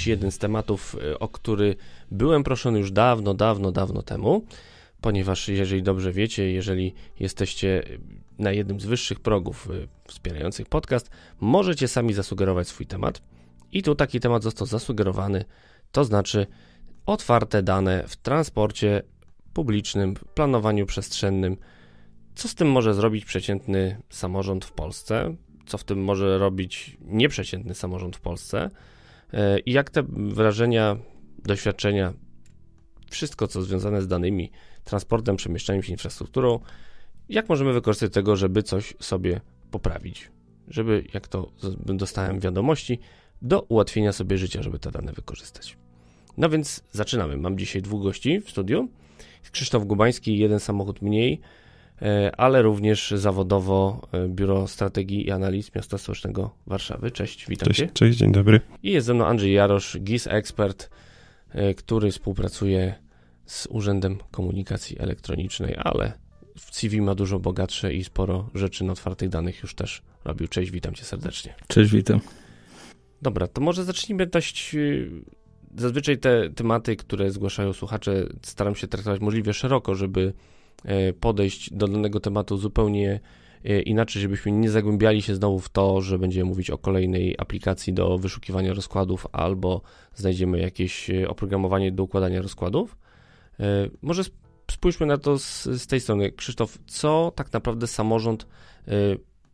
dziś jeden z tematów, y, o który byłem proszony już dawno, dawno, dawno temu, ponieważ jeżeli dobrze wiecie, jeżeli jesteście y, na jednym z wyższych progów y, wspierających podcast, możecie sami zasugerować swój temat. I tu taki temat został zasugerowany, to znaczy otwarte dane w transporcie publicznym, planowaniu przestrzennym. Co z tym może zrobić przeciętny samorząd w Polsce? Co w tym może robić nieprzeciętny samorząd w Polsce? E, I jak te wrażenia, doświadczenia, wszystko co związane z danymi, transportem, przemieszczaniem się, infrastrukturą, jak możemy wykorzystać tego, żeby coś sobie poprawić? Żeby, jak to dostałem wiadomości, do ułatwienia sobie życia, żeby te dane wykorzystać. No więc zaczynamy. Mam dzisiaj dwóch gości w studiu. Krzysztof Gubański, jeden samochód mniej, E, ale również zawodowo e, Biuro Strategii i Analiz Miasta Stołecznego Warszawy. Cześć, witam cześć, cię. Cześć, dzień dobry. I jest ze mną Andrzej Jarosz, GIS ekspert, e, który współpracuje z Urzędem Komunikacji Elektronicznej, ale w CV ma dużo bogatsze i sporo rzeczy na otwartych danych już też robił. Cześć, witam cię serdecznie. Cześć, witam. Dobra, to może zacznijmy dość. Y, zazwyczaj te tematy, które zgłaszają słuchacze, staram się traktować możliwie szeroko, żeby E, podejść do danego tematu zupełnie e, inaczej, żebyśmy nie zagłębiali się znowu w to, że będziemy mówić o kolejnej aplikacji do wyszukiwania rozkładów albo znajdziemy jakieś e, oprogramowanie do układania rozkładów. Może spójrzmy na to z, z tej strony. Krzysztof, co tak naprawdę samorząd,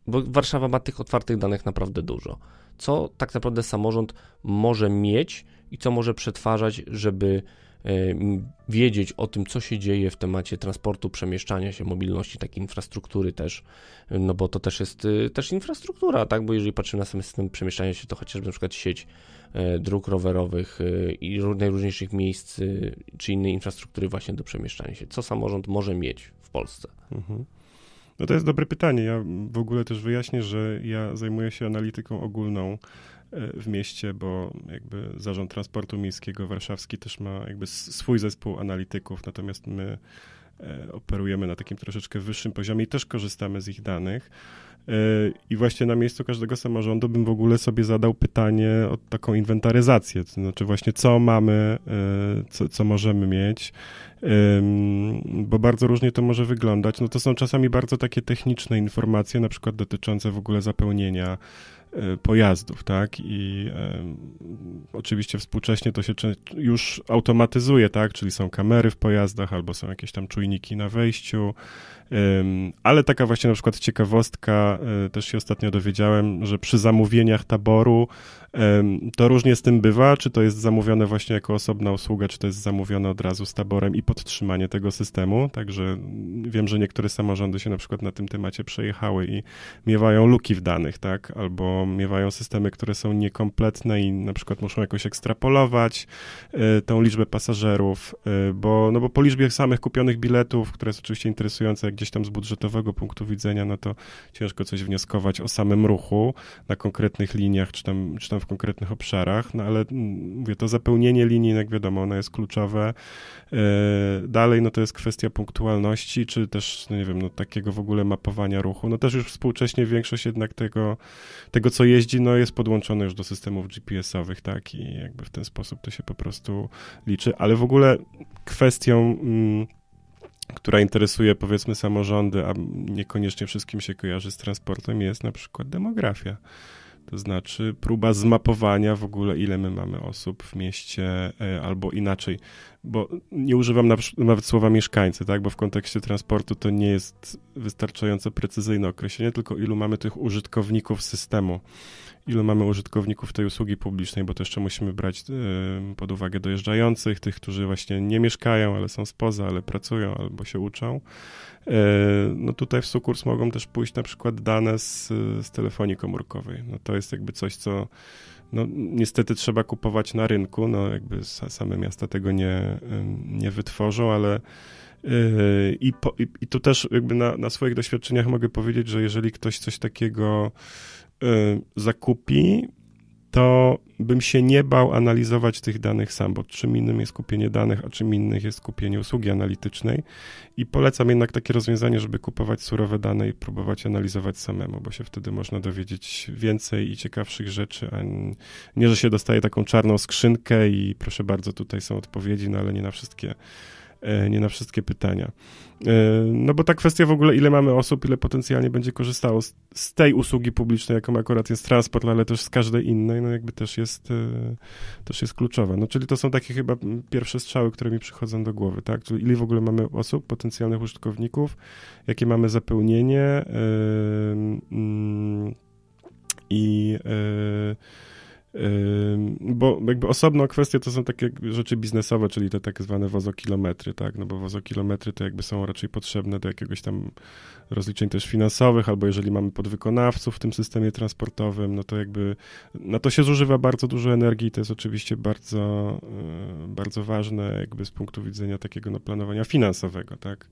bo Warszawa ma tych otwartych danych naprawdę dużo, co tak naprawdę samorząd może mieć i co może przetwarzać, żeby E, wiedzieć o tym, co się dzieje w temacie transportu, przemieszczania się, mobilności, takiej infrastruktury też, no bo to też jest y, też infrastruktura, tak, bo jeżeli patrzymy na sam system przemieszczania się, to chociażby na przykład sieć e, dróg rowerowych e, i najróżniejszych miejsc, y, czy innej infrastruktury właśnie do przemieszczania się. Co samorząd może mieć w Polsce? Mhm. No to jest dobre pytanie. Ja w ogóle też wyjaśnię, że ja zajmuję się analityką ogólną E, w mieście, bo jakby Zarząd Transportu Miejskiego Warszawski też ma jakby swój zespół analityków, natomiast my e, operujemy na takim troszeczkę wyższym poziomie i też korzystamy z ich danych. E, I właśnie na miejscu każdego samorządu bym w ogóle sobie zadał pytanie o taką inwentaryzację, to znaczy właśnie co mamy, co, co możemy mieć, bo bardzo różnie to może wyglądać. No to są czasami bardzo takie techniczne informacje, na przykład dotyczące w ogóle zapełnienia E, pojazdów, tak? I e, oczywiście współcześnie to się już automatyzuje, tak? Czyli są kamery w pojazdach albo są jakieś tam czujniki na wejściu, ale taka właśnie na przykład ciekawostka, e, też się ostatnio dowiedziałem, że przy zamówieniach taboru to różnie z tym bywa, czy to jest zamówione właśnie jako osobna usługa, czy to jest zamówione od razu z taborem i podtrzymanie tego systemu. Także wiem, że niektóre samorządy się na przykład na tym temacie przejechały i miewają luki w danych, tak? Albo miewają systemy, które są niekompletne i na przykład muszą jakoś ekstrapolować e, tą liczbę pasażerów, e, bo, no bo po liczbie samych kupionych biletów, które jest oczywiście interesujące. jak gdzieś tam z budżetowego punktu widzenia, no to ciężko coś wnioskować o samym ruchu na konkretnych liniach, czy tam, czy tam w konkretnych obszarach, no ale mówię, to zapełnienie linii, jak wiadomo, ono jest kluczowe. E, dalej, no to jest kwestia punktualności, czy też, no nie wiem, no takiego w ogóle mapowania ruchu. No też już współcześnie większość jednak tego, tego co jeździ, no jest podłączone już do systemów GPS-owych, tak, i jakby w ten sposób to się po prostu liczy, ale w ogóle kwestią... Mm, która interesuje powiedzmy samorządy, a niekoniecznie wszystkim się kojarzy z transportem, jest na przykład demografia. To znaczy próba zmapowania w ogóle, ile my mamy osób w mieście, e, albo inaczej, bo nie używam nawet słowa mieszkańcy, tak, bo w kontekście transportu to nie jest wystarczająco precyzyjne określenie, tylko ilu mamy tych użytkowników systemu, ilu mamy użytkowników tej usługi publicznej, bo to jeszcze musimy brać y, pod uwagę dojeżdżających, tych, którzy właśnie nie mieszkają, ale są spoza, ale pracują albo się uczą. Y, no tutaj w sukurs mogą też pójść na przykład dane z, z telefonii komórkowej. No to jest jakby coś, co no, niestety trzeba kupować na rynku, no jakby same miasta tego nie, nie wytworzą, ale y, i, po, i, i tu też jakby na, na swoich doświadczeniach mogę powiedzieć, że jeżeli ktoś coś takiego y, zakupi, to bym się nie bał analizować tych danych sam, bo czym innym jest kupienie danych, a czym innym jest kupienie usługi analitycznej. I polecam jednak takie rozwiązanie, żeby kupować surowe dane i próbować analizować samemu, bo się wtedy można dowiedzieć więcej i ciekawszych rzeczy, a nie, że się dostaje taką czarną skrzynkę i proszę bardzo, tutaj są odpowiedzi, no ale nie na wszystkie E, nie na wszystkie pytania. E, no bo ta kwestia w ogóle, ile mamy osób, ile potencjalnie będzie korzystało z, z tej usługi publicznej, jaką akurat jest transport, no ale też z każdej innej, no jakby też jest, e, też jest kluczowa. No czyli to są takie chyba pierwsze strzały, które mi przychodzą do głowy, tak? Czyli ile w ogóle mamy osób, potencjalnych użytkowników, jakie mamy zapełnienie mm, i yy, yy, bo jakby osobną kwestię to są takie rzeczy biznesowe, czyli te tak zwane wozokilometry, tak, no bo wozokilometry to jakby są raczej potrzebne do jakiegoś tam rozliczeń też finansowych, albo jeżeli mamy podwykonawców w tym systemie transportowym, no to jakby na to się zużywa bardzo dużo energii, to jest oczywiście bardzo, y, bardzo ważne jakby z punktu widzenia takiego no, planowania finansowego, tak.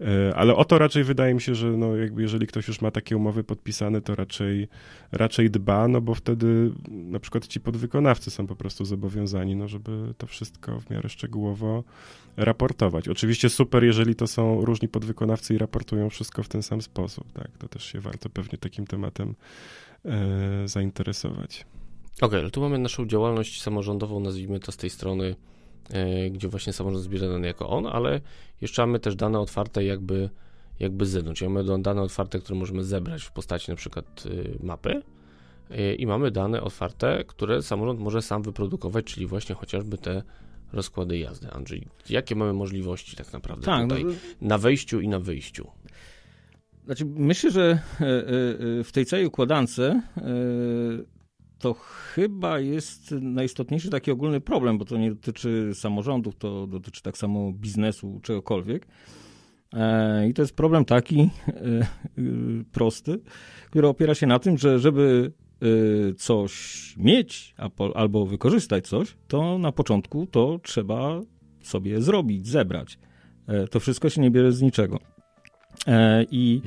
E, ale o to raczej wydaje mi się, że no jakby jeżeli ktoś już ma takie umowy podpisane, to raczej, raczej dba, no bo wtedy na przykład ci podwykonawcy są po prostu zobowiązani, no żeby to wszystko w miarę szczegółowo raportować. Oczywiście super, jeżeli to są różni podwykonawcy i raportują wszystko w ten sam sposób, tak? To też się warto pewnie takim tematem e, zainteresować. Okej, okay, ale tu mamy naszą działalność samorządową, nazwijmy to z tej strony E, gdzie właśnie samorząd zbiera dane jako on, ale jeszcze mamy też dane otwarte jakby, jakby z zewnątrz. Mamy dane otwarte, które możemy zebrać w postaci na przykład y, mapy e, i mamy dane otwarte, które samorząd może sam wyprodukować, czyli właśnie chociażby te rozkłady jazdy. Andrzej, jakie mamy możliwości tak naprawdę tak, no tutaj no, na wejściu i na wyjściu? Znaczy, myślę, że e, w tej całej układance to chyba jest najistotniejszy taki ogólny problem, bo to nie dotyczy samorządów, to dotyczy tak samo biznesu, czegokolwiek. E, I to jest problem taki e, prosty, który opiera się na tym, że żeby e, coś mieć albo wykorzystać coś, to na początku to trzeba sobie zrobić, zebrać. To wszystko się nie bierze z niczego. I,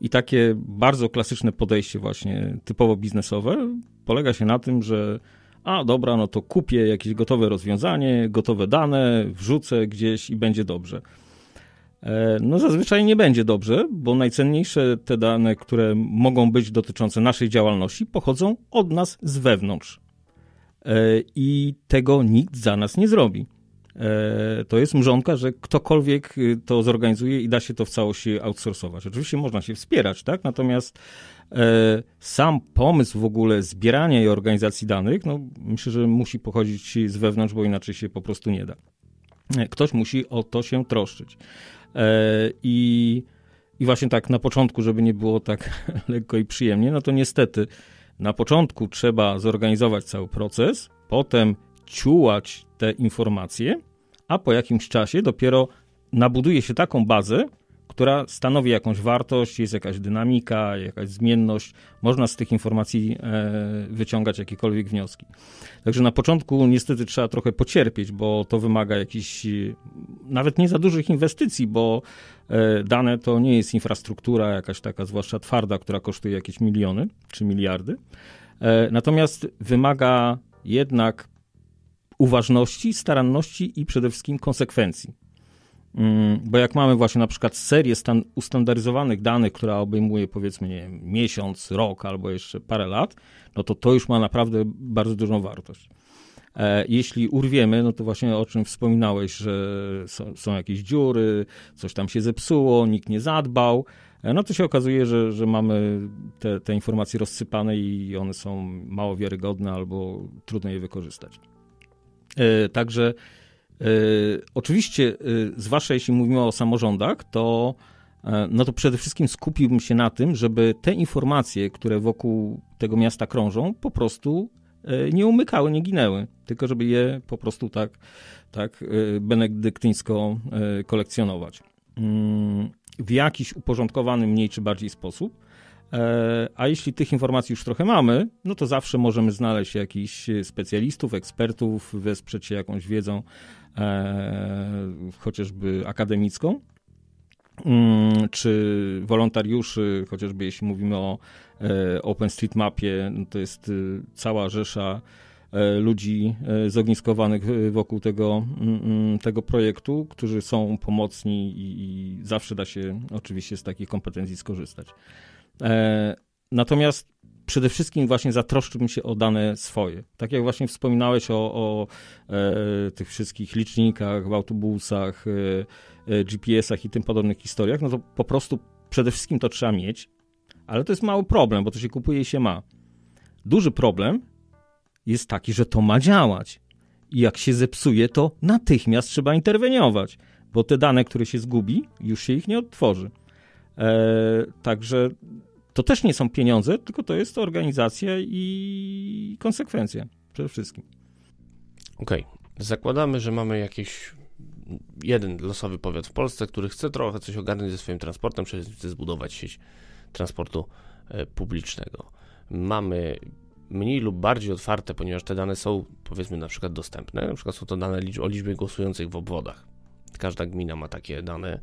i takie bardzo klasyczne podejście, właśnie typowo biznesowe, polega się na tym, że a dobra, no to kupię jakieś gotowe rozwiązanie, gotowe dane, wrzucę gdzieś i będzie dobrze. E, no zazwyczaj nie będzie dobrze, bo najcenniejsze te dane, które mogą być dotyczące naszej działalności, pochodzą od nas z wewnątrz. E, I tego nikt za nas nie zrobi. E, to jest mrzonka, że ktokolwiek y, to zorganizuje i da się to w całości outsourcować. Oczywiście można się wspierać, tak? Natomiast E, sam pomysł w ogóle zbierania i organizacji danych, no myślę, że musi pochodzić z wewnątrz, bo inaczej się po prostu nie da. E, ktoś musi o to się troszczyć. E, I, i właśnie tak na początku, żeby nie było tak lekko i przyjemnie, no to niestety na początku trzeba zorganizować cały proces, potem ciułać te informacje, a po jakimś czasie dopiero nabuduje się taką bazę, która stanowi jakąś wartość, jest jakaś dynamika, jakaś zmienność, można z tych informacji e, wyciągać jakiekolwiek wnioski. Także na początku niestety trzeba trochę pocierpieć, bo to wymaga jakichś nawet nie za dużych inwestycji, bo e, dane to nie jest infrastruktura jakaś taka, zwłaszcza twarda, która kosztuje jakieś miliony czy miliardy. E, natomiast wymaga jednak uważności, staranności i przede wszystkim konsekwencji. Mm, bo jak mamy właśnie na przykład serię stan- ustandaryzowanych danych, która obejmuje powiedzmy nie wiem, miesiąc, rok albo jeszcze parę lat, no to to już ma naprawdę bardzo dużą wartość. E, jeśli urwiemy, no to właśnie o czym wspominałeś, że są, są, jakieś dziury, coś tam się zepsuło, nikt nie zadbał, e, no to się okazuje, że, że mamy te, te informacje rozsypane i one są mało wiarygodne albo trudno je wykorzystać. E, także Y, oczywiście y, z waszej, jeśli mówimy o samorządach, to e, no to przede wszystkim skupiłbym się na tym, żeby te informacje, które wokół tego miasta krążą, po prostu e, nie umykały, nie ginęły, tylko żeby je po prostu tak, tak e, benedyktyńsko kolekcjonować. Mm, w jakiś uporządkowany mniej czy bardziej sposób. E, a jeśli tych informacji już trochę mamy, no to zawsze możemy znaleźć jakichś e, specjalistów, ekspertów, wesprzeć się jakąś wiedzą, e, chociażby akademicką, mm, czy wolontariuszy, chociażby jeśli mówimy o OpenStreetMapie, no to jest cała rzesza ludzi zogniskowanych wokół tego, mm, mm, tego projektu, którzy są pomocni i, i zawsze da się oczywiście z takich kompetencji skorzystać. E, natomiast przede wszystkim właśnie zatroszczyłbym się o dane swoje. Tak jak właśnie wspominałeś o, o e, tych wszystkich licznikach, autobusach, e, e GPS-ach i tym podobnych historiach, no to po prostu przede wszystkim to trzeba mieć, ale to jest mały problem, bo to się kupuje i się ma. Duży problem jest taki, że to ma działać. I jak się zepsuje, to natychmiast trzeba interweniować, bo te dane, które się zgubi, już się ich nie odtworzy. E, także to też nie są pieniądze, tylko to jest organizacja i konsekwencje przede wszystkim. Okej. Okay. Zakładamy, że mamy jakiś jeden losowy powiat w Polsce, który chce trochę coś ogarnąć ze swoim transportem, czyli chce zbudować sieć transportu e, publicznego. Mamy mniej lub bardziej otwarte, ponieważ te dane są powiedzmy na przykład dostępne, na przykład są to dane o liczbie głosujących w obwodach. Każda gmina ma takie dane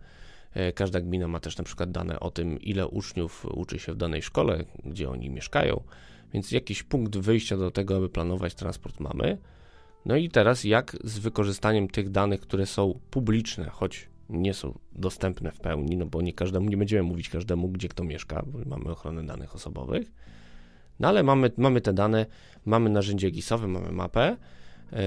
E, każda gmina ma też na przykład dane o tym, ile uczniów uczy się w danej szkole, gdzie oni mieszkają, więc jakiś punkt wyjścia do tego, aby planować transport mamy. No i teraz jak z wykorzystaniem tych danych, które są publiczne, choć nie są dostępne w pełni, no bo nie każdemu, nie będziemy mówić każdemu, gdzie kto mieszka, bo mamy ochronę danych osobowych, no ale mamy, mamy te dane, mamy narzędzie GIS-owe, mamy mapę, e,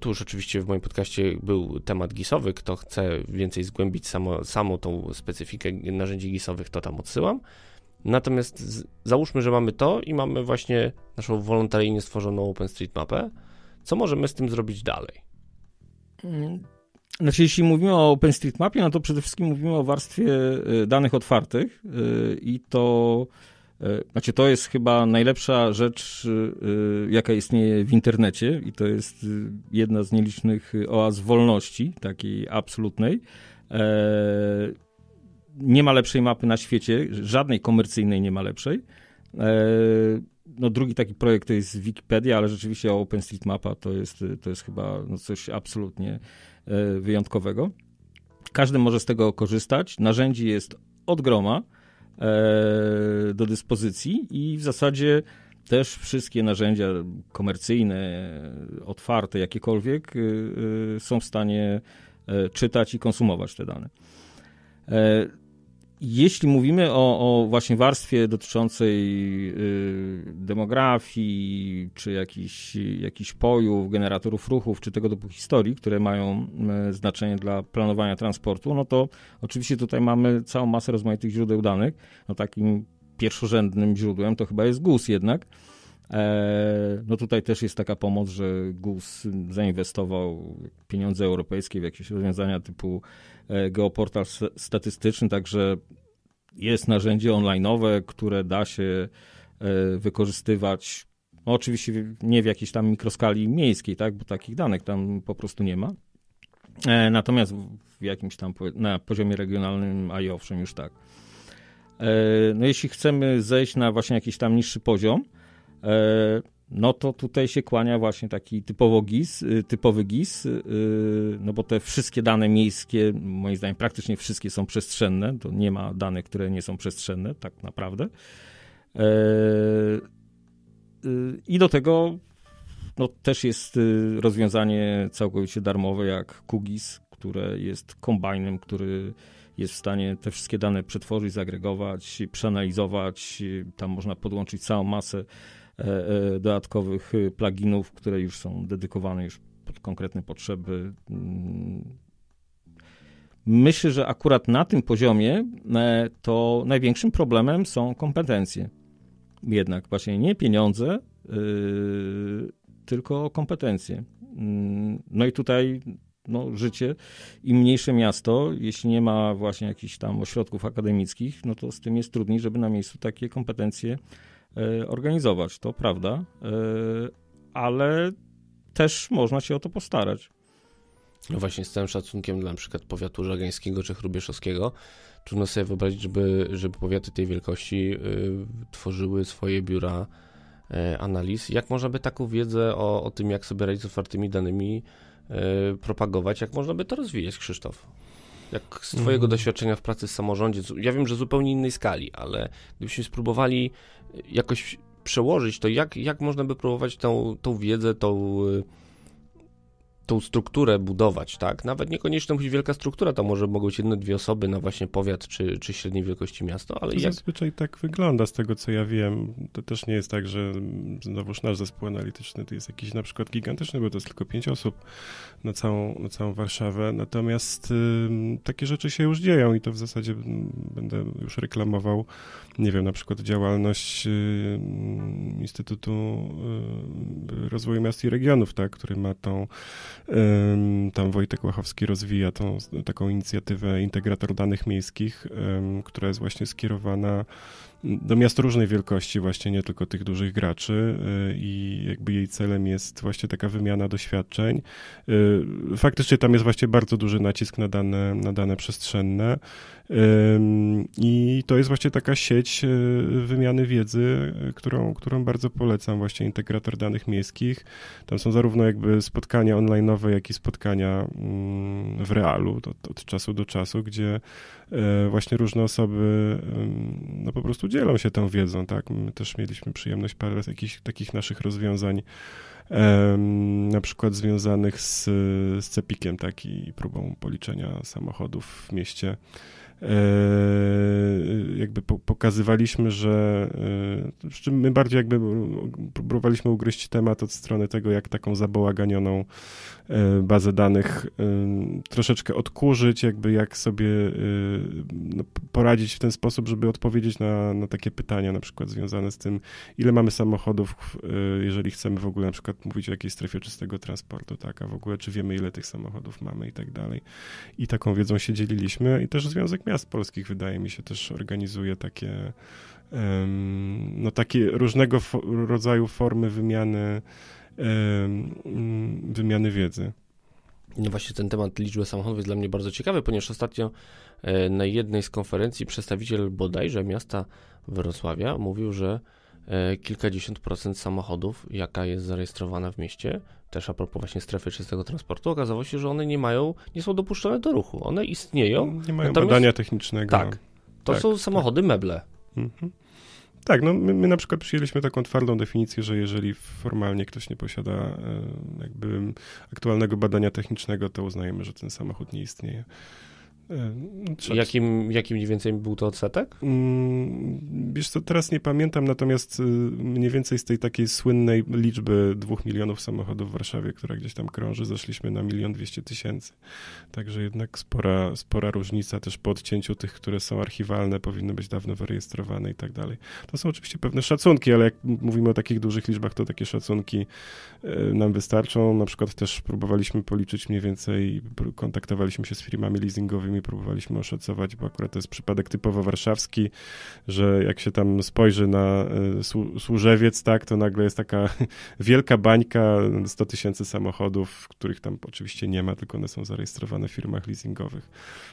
tu już oczywiście w moim podcaście był temat gisowy. Kto chce więcej zgłębić samo, samą tą specyfikę narzędzi gisowych, to tam odsyłam. Natomiast z, załóżmy, że mamy to i mamy właśnie naszą wolontaryjnie stworzoną OpenStreetMapę. Co możemy z tym zrobić dalej? Znaczy, jeśli mówimy o OpenStreetMapie, no to przede wszystkim mówimy o warstwie y, danych otwartych y, i to E, znaczy, to jest chyba najlepsza rzecz, y, y, jaka istnieje w internecie, i to jest y, jedna z nielicznych oaz wolności, takiej absolutnej. E, nie ma lepszej mapy na świecie, żadnej komercyjnej nie ma lepszej. E, no, drugi taki projekt to jest Wikipedia, ale rzeczywiście OpenStreetMapa to jest, to jest chyba no, coś absolutnie wyjątkowego. Każdy może z tego korzystać. Narzędzi jest od groma. E, do dyspozycji i w zasadzie też wszystkie narzędzia komercyjne, otwarte, jakiekolwiek, y, y, są w stanie e, czytać i konsumować te dane. E, jeśli mówimy o, o, właśnie warstwie dotyczącej y, demografii, czy jakichś, jakichś pojów, generatorów ruchów, czy tego typu historii, które mają y, znaczenie dla planowania transportu, no to oczywiście tutaj mamy całą masę rozmaitych źródeł danych. No takim pierwszorzędnym źródłem to chyba jest GUS jednak E, no tutaj też jest taka pomoc, że GUS zainwestował pieniądze europejskie w jakieś rozwiązania typu e, geoportal statystyczny, także jest narzędzie online'owe, które da się e, wykorzystywać no oczywiście nie w jakiejś tam mikroskali miejskiej, tak, bo takich danych tam po prostu nie ma. Natomiast w jakimś tam na poziomie regionalnym, a i owszem, już tak. No jeśli chcemy zejść na właśnie jakiś tam niższy poziom, E, no to tutaj się kłania właśnie taki typowo GIS, y, typowy GIS, y, no bo te wszystkie dane miejskie, moim zdaniem praktycznie wszystkie są przestrzenne, to nie ma danych, które nie są przestrzenne, tak naprawdę. E, y, I do tego no, też jest rozwiązanie całkowicie darmowe jak QGIS, które jest kombajnem, który jest w stanie te wszystkie dane przetworzyć, zagregować, przeanalizować. Tam można podłączyć całą masę E, e, dodatkowych e, pluginów, które już są dedykowane już pod konkretne potrzeby. Mm. Myślę, że akurat na tym poziomie to największym problemem są kompetencje. Jednak właśnie nie pieniądze, tylko kompetencje. Mm, no i tutaj no, życie i mniejsze miasto, jeśli nie ma właśnie jakichś tam ośrodków akademickich, no to z tym jest trudniej, żeby na miejscu takie kompetencje E, organizować, to prawda, e, ale też można się o to postarać. No właśnie, z całym szacunkiem dla np. powiatu żagańskiego czy chrubieszowskiego, trudno sobie wyobrazić, żeby, żeby powiaty tej wielkości y, tworzyły swoje biura y, analiz. Jak można by taką wiedzę o, o tym, jak sobie radzić z otwartymi danymi y, propagować, jak można by to rozwijać, Krzysztof? Jak z Twojego mhm. doświadczenia w pracy w samorządzie, ja wiem, że zupełnie innej skali, ale gdybyśmy spróbowali jakoś przełożyć to, jak, jak można by próbować tą, tą wiedzę, tą y, tą strukturę budować, tak? Nawet niekoniecznie musi być wielka struktura, to może mogą być jedne dwie osoby na właśnie powiat czy, czy średniej wielkości miasto, ale to jak... Zazwyczaj tak wygląda, z tego co ja wiem. To też nie jest tak, że znowuż nasz zespół analityczny to jest jakiś na przykład gigantyczny, bo to jest tylko pięć osób na całą, na całą Warszawę, natomiast y, takie rzeczy się już dzieją i to w zasadzie mm, będę już reklamował, nie wiem, na przykład działalność y, Instytutu y, Rozwoju Miast i Regionów, tak, który ma tą tam Wojtek Łachowski rozwija tą, taką inicjatywę Integrator Danych Miejskich, która jest właśnie skierowana do miast różnej wielkości, właśnie nie tylko tych dużych graczy, e, i jakby jej celem jest właśnie taka wymiana doświadczeń. E, faktycznie tam jest właśnie bardzo duży nacisk na dane, na dane przestrzenne. I to jest właśnie taka sieć e, wymiany wiedzy, e, którą, którą bardzo polecam, właśnie integrator danych miejskich. Tam są zarówno jakby spotkania online'owe, jak i spotkania mm, w realu od, od czasu do czasu, gdzie e, właśnie różne osoby no po prostu dzielą się tą wiedzą, tak? My też mieliśmy przyjemność parę jakichś takich naszych rozwiązań na przykład związanych z, z cepikiem, tak, i próbą policzenia samochodów w mieście. E, jakby po, pokazywaliśmy, że przy e, czym my bardziej jakby próbowaliśmy ugryźć temat od strony tego, jak taką zabołaganioną e, bazę danych troszeczkę odkurzyć, jakby jak sobie no, poradzić w ten sposób, żeby odpowiedzieć na, na takie pytania, na przykład związane z tym, ile mamy samochodów, jeżeli chcemy w ogóle na przykład mówić o jakiejś strefie czystego transportu, tak, a w ogóle czy wiemy, ile tych samochodów mamy i tak dalej. I taką wiedzą się dzieliliśmy i też Związek Miast Polskich, wydaje mi się, też organizuje takie no takie różnego fo rodzaju formy wymiany, wymiany wiedzy. No właśnie ten temat liczby samochodów jest dla mnie bardzo ciekawy, ponieważ ostatnio e, na jednej z konferencji przedstawiciel bodajże miasta Wrocławia mówił, że E, kilkadziesiąt procent samochodów, jaka jest zarejestrowana w mieście, też a propos właśnie strefy czystego transportu, okazało się, że one nie mają, nie są dopuszczone do ruchu. One istnieją. Nie mają badania technicznego. Tak. To tak, są tak. samochody tak. meble. Mhm. Tak, no my, my, na przykład przyjęliśmy taką twardą definicję, że jeżeli formalnie ktoś nie posiada e, jakby aktualnego badania technicznego, to uznajemy, że ten samochód nie istnieje. Yy, jakim, jakim mniej więcej był to odsetek? Mm, wiesz to teraz nie pamiętam, natomiast y, mniej więcej z tej takiej słynnej liczby dwóch milionów samochodów w Warszawie, która gdzieś tam krąży, zeszliśmy na milion dwieście tysięcy. Także jednak spora, spora różnica też po odcięciu tych, które są archiwalne, powinny być dawno wyrejestrowane i tak dalej. To są oczywiście pewne szacunki, ale jak mówimy o takich dużych liczbach, to takie szacunki y, nam wystarczą. Na przykład też próbowaliśmy policzyć mniej więcej, kontaktowaliśmy się z firmami leasingowymi, którymi próbowaliśmy oszacować, bo akurat to jest przypadek typowo warszawski, że jak się tam spojrzy na e, służewiec, tak, to nagle jest taka wielka bańka 100 tysięcy samochodów, których tam oczywiście nie ma, tylko one są zarejestrowane w firmach leasingowych.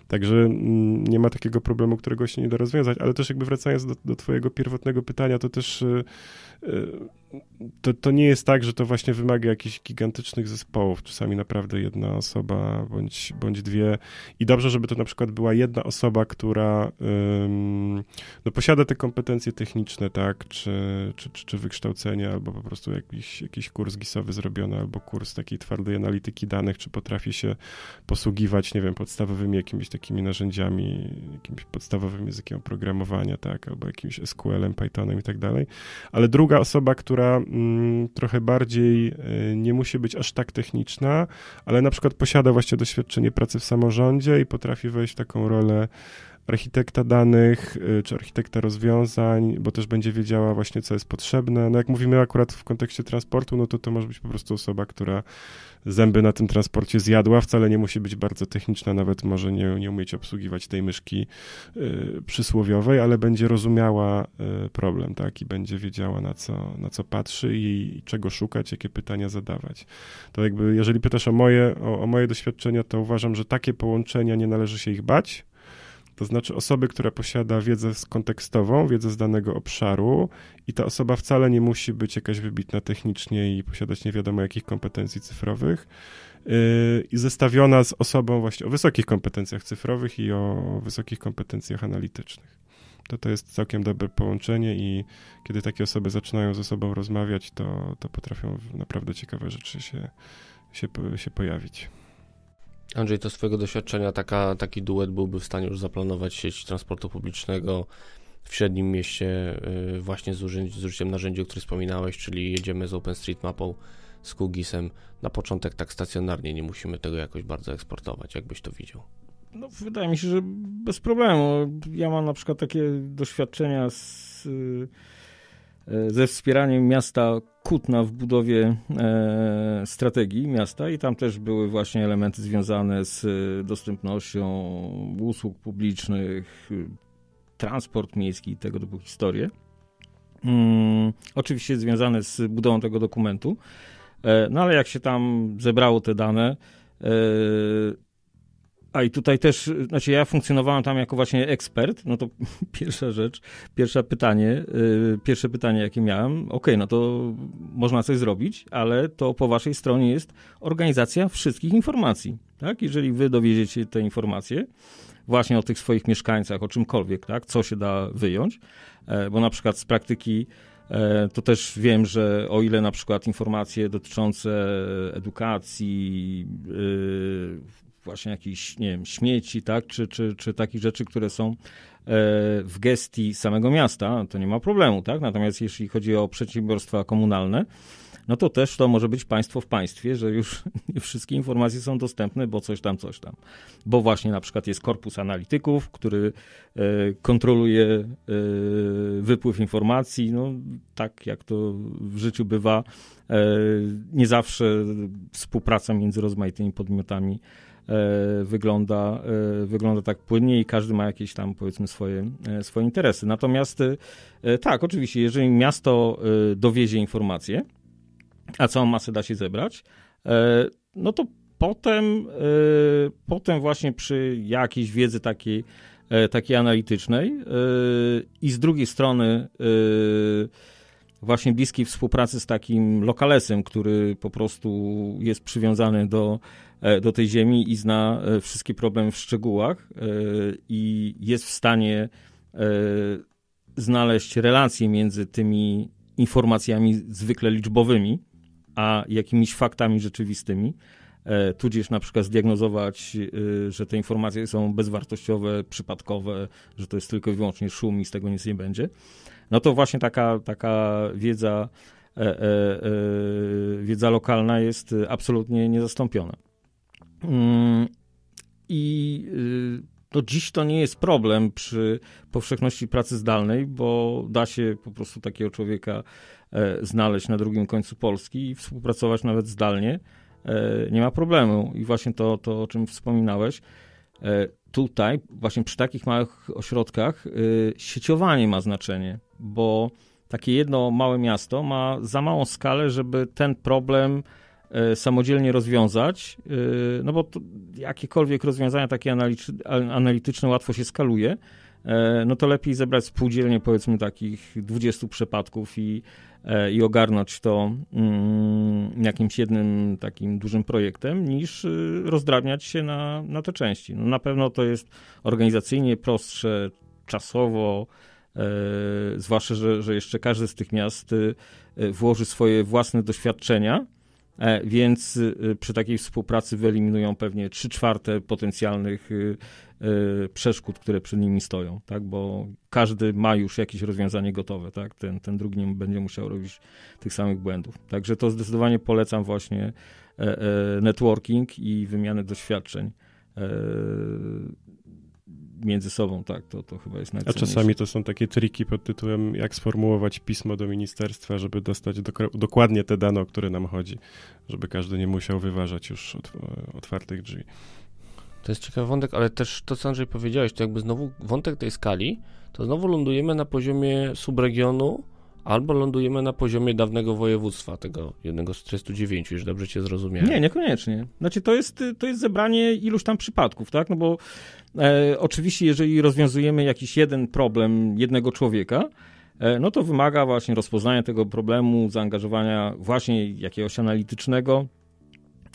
Także mm, nie ma takiego problemu, którego się nie da rozwiązać, ale też jakby wracając do, do twojego pierwotnego pytania, to też e, Y, to, to nie jest tak, że to właśnie wymaga jakichś gigantycznych zespołów. Czasami naprawdę jedna osoba bądź, bądź dwie. I dobrze, żeby to na przykład była jedna osoba, która ym, no, posiada te kompetencje techniczne, tak, czy, czy, czy, czy wykształcenie, albo po prostu jakiś, jakiś kurs gisowy zrobiony, albo kurs takiej twardej analityki danych, czy potrafi się posługiwać, nie wiem, podstawowymi jakimiś takimi narzędziami, jakimś podstawowym językiem oprogramowania, tak, albo jakimś SQL-em, Pythonem i tak dalej. Ale druga druga osoba, która mm, trochę bardziej y, nie musi być aż tak techniczna, ale na przykład posiada właśnie doświadczenie pracy w samorządzie i potrafi wejść w taką rolę architekta danych y, czy architekta rozwiązań, bo też będzie wiedziała właśnie, co jest potrzebne. No jak mówimy akurat w kontekście transportu, no to to może być po prostu osoba, która zęby na tym transporcie zjadła, wcale nie musi być bardzo techniczna, nawet może nie, nie umieć obsługiwać tej myszki y, przysłowiowej, ale będzie rozumiała y, problem, tak, i będzie wiedziała na co, na co patrzy i, i, czego szukać, jakie pytania zadawać. To jakby, jeżeli pytasz o moje, o, o moje doświadczenia, to uważam, że takie połączenia nie należy się ich bać, to znaczy osoby, która posiada wiedzę kontekstową, wiedzę z danego obszaru i ta osoba wcale nie musi być jakaś wybitna technicznie i posiadać nie wiadomo jakich kompetencji cyfrowych yy, i zestawiona z osobą właśnie o wysokich kompetencjach cyfrowych i o wysokich kompetencjach analitycznych. To to jest całkiem dobre połączenie i kiedy takie osoby zaczynają ze sobą rozmawiać, to, to potrafią naprawdę ciekawe rzeczy się, się, się pojawić. Andrzej, to swojego doświadczenia taka, taki duet byłby w stanie już zaplanować sieć transportu publicznego w średnim mieście y, właśnie z, uży z użyciem narzędzi, o którym wspominałeś, czyli jedziemy z OpenStreetMapą, z Kugisem na początek tak stacjonarnie, nie musimy tego jakoś bardzo eksportować, jakbyś to widział. No, wydaje mi się, że bez problemu. Ja mam na przykład takie doświadczenia z y, E, ze wspieraniem miasta Kutna w budowie e, strategii miasta i tam też były właśnie elementy związane z e, dostępnością usług publicznych, y, transport miejski i tego typu historie. Mm, oczywiście związane z budową tego dokumentu. E, no ale jak się tam zebrało te dane, e, a i tutaj też, znaczy ja funkcjonowałem tam jako właśnie ekspert, no to pierwsza rzecz, pierwsze pytanie, yy, pierwsze pytanie jakie miałem, ok, no to można coś zrobić, ale to po waszej stronie jest organizacja wszystkich informacji, tak? Jeżeli wy dowiedziecie te informacje, właśnie o tych swoich mieszkańcach, o czymkolwiek, tak? Co się da wyjąć, e, bo na przykład z praktyki e, to też wiem, że o ile na przykład informacje dotyczące edukacji, y, właśnie jakichś, nie wiem, śmieci, tak, czy, czy, czy takich rzeczy, które są e, w gestii samego miasta, to nie ma problemu, tak? Natomiast jeśli chodzi o przedsiębiorstwa komunalne, no to też to może być państwo w państwie, że już nie wszystkie informacje są dostępne, bo coś tam, coś tam. Bo właśnie na przykład jest korpus analityków, który e, kontroluje e, wypływ informacji, no tak jak to w życiu bywa, nie zawsze współpraca między rozmaitymi podmiotami E, wygląda, e, wygląda tak płynnie i każdy ma jakieś tam powiedzmy swoje, e, swoje interesy. Natomiast tak, oczywiście, jeżeli miasto dowiezie informacje, a całą masę da się zebrać, no to potem, potem właśnie przy jakiejś wiedzy takiej, takiej analitycznej i z drugiej strony właśnie bliskiej współpracy z takim lokalesem, który po prostu jest przywiązany do E, do tej ziemi i zna e, wszystkie problemy w szczegółach e, i jest w stanie znaleźć relacje między tymi informacjami zwykle liczbowymi, a jakimiś faktami rzeczywistymi, tudzież na przykład zdiagnozować, że te informacje są bezwartościowe, przypadkowe, że to jest tylko i wyłącznie szum i z tego nic nie będzie. No to właśnie taka, taka wiedza, wiedza lokalna jest absolutnie niezastąpiona. Mm, I to y, dziś to nie jest problem przy powszechności pracy zdalnej, bo da się po prostu takiego człowieka e, znaleźć na drugim końcu Polski i współpracować nawet zdalnie. E, nie ma problemu. I właśnie to, to o czym wspominałeś, e, tutaj, właśnie przy takich małych ośrodkach, y, sieciowanie ma znaczenie, bo takie jedno małe miasto ma za małą skalę, żeby ten problem E, samodzielnie rozwiązać, e, no bo jakiekolwiek rozwiązania takie analityczne łatwo się skaluje, e, no to lepiej zebrać spółdzielnie powiedzmy takich 20 przypadków i, i ogarnąć to mm, jakimś jednym takim dużym projektem, niż rozdrabniać się na, na te części. No na pewno to jest organizacyjnie prostsze, czasowo, zwłaszcza, że, że jeszcze każdy z tych miast włoży swoje własne doświadczenia – E, więc y, przy takiej współpracy wyeliminują pewnie 3 czwarte potencjalnych y, y, przeszkód, które przed nimi stoją, tak? bo każdy ma już jakieś rozwiązanie gotowe, tak? ten, ten drugi nie będzie musiał robić tych samych błędów. Także to zdecydowanie polecam właśnie e, e, networking i wymianę doświadczeń między sobą, tak, to, to chyba jest najcenniejsze. A czasami to są takie triki pod tytułem, jak sformułować pismo do ministerstwa, żeby dostać do, dokładnie te dane, o które nam chodzi, żeby każdy nie musiał wyważać już od, otwartych drzwi. To jest ciekawy wątek, ale też to, co Andrzej powiedziałeś, to jakby znowu wątek tej skali, to znowu lądujemy na poziomie subregionu, albo lądujemy na poziomie dawnego województwa, tego jednego z 39, już dobrze cię zrozumiałem. Nie, niekoniecznie. Znaczy to jest, to jest zebranie iluś tam przypadków, tak? No bo e, oczywiście jeżeli rozwiązujemy jakiś jeden problem jednego człowieka, e, no to wymaga właśnie rozpoznania tego problemu, zaangażowania właśnie jakiegoś analitycznego,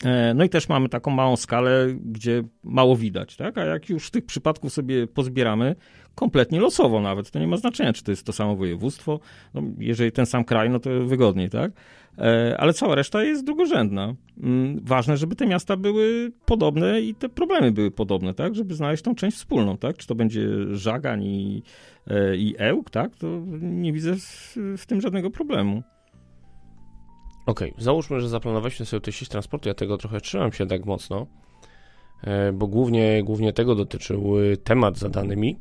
e, no i też mamy taką małą skalę, gdzie mało widać, tak? A jak już tych przypadków sobie pozbieramy, kompletnie losowo nawet. To nie ma znaczenia, czy to jest to samo województwo. No, jeżeli ten sam kraj, no to wygodniej, tak? E, ale cała reszta jest drugorzędna. Mm, ważne, żeby te miasta były podobne i te problemy były podobne, tak? Żeby znaleźć tą część wspólną, tak? Czy to będzie Żagań i, e, i Ełk, tak? To nie widzę w, tym żadnego problemu. Okej, okay. załóżmy, że zaplanowaliśmy sobie tę sieć transportu, ja tego trochę trzymam się tak mocno, e, bo głównie, głównie tego dotyczył temat zadany mi.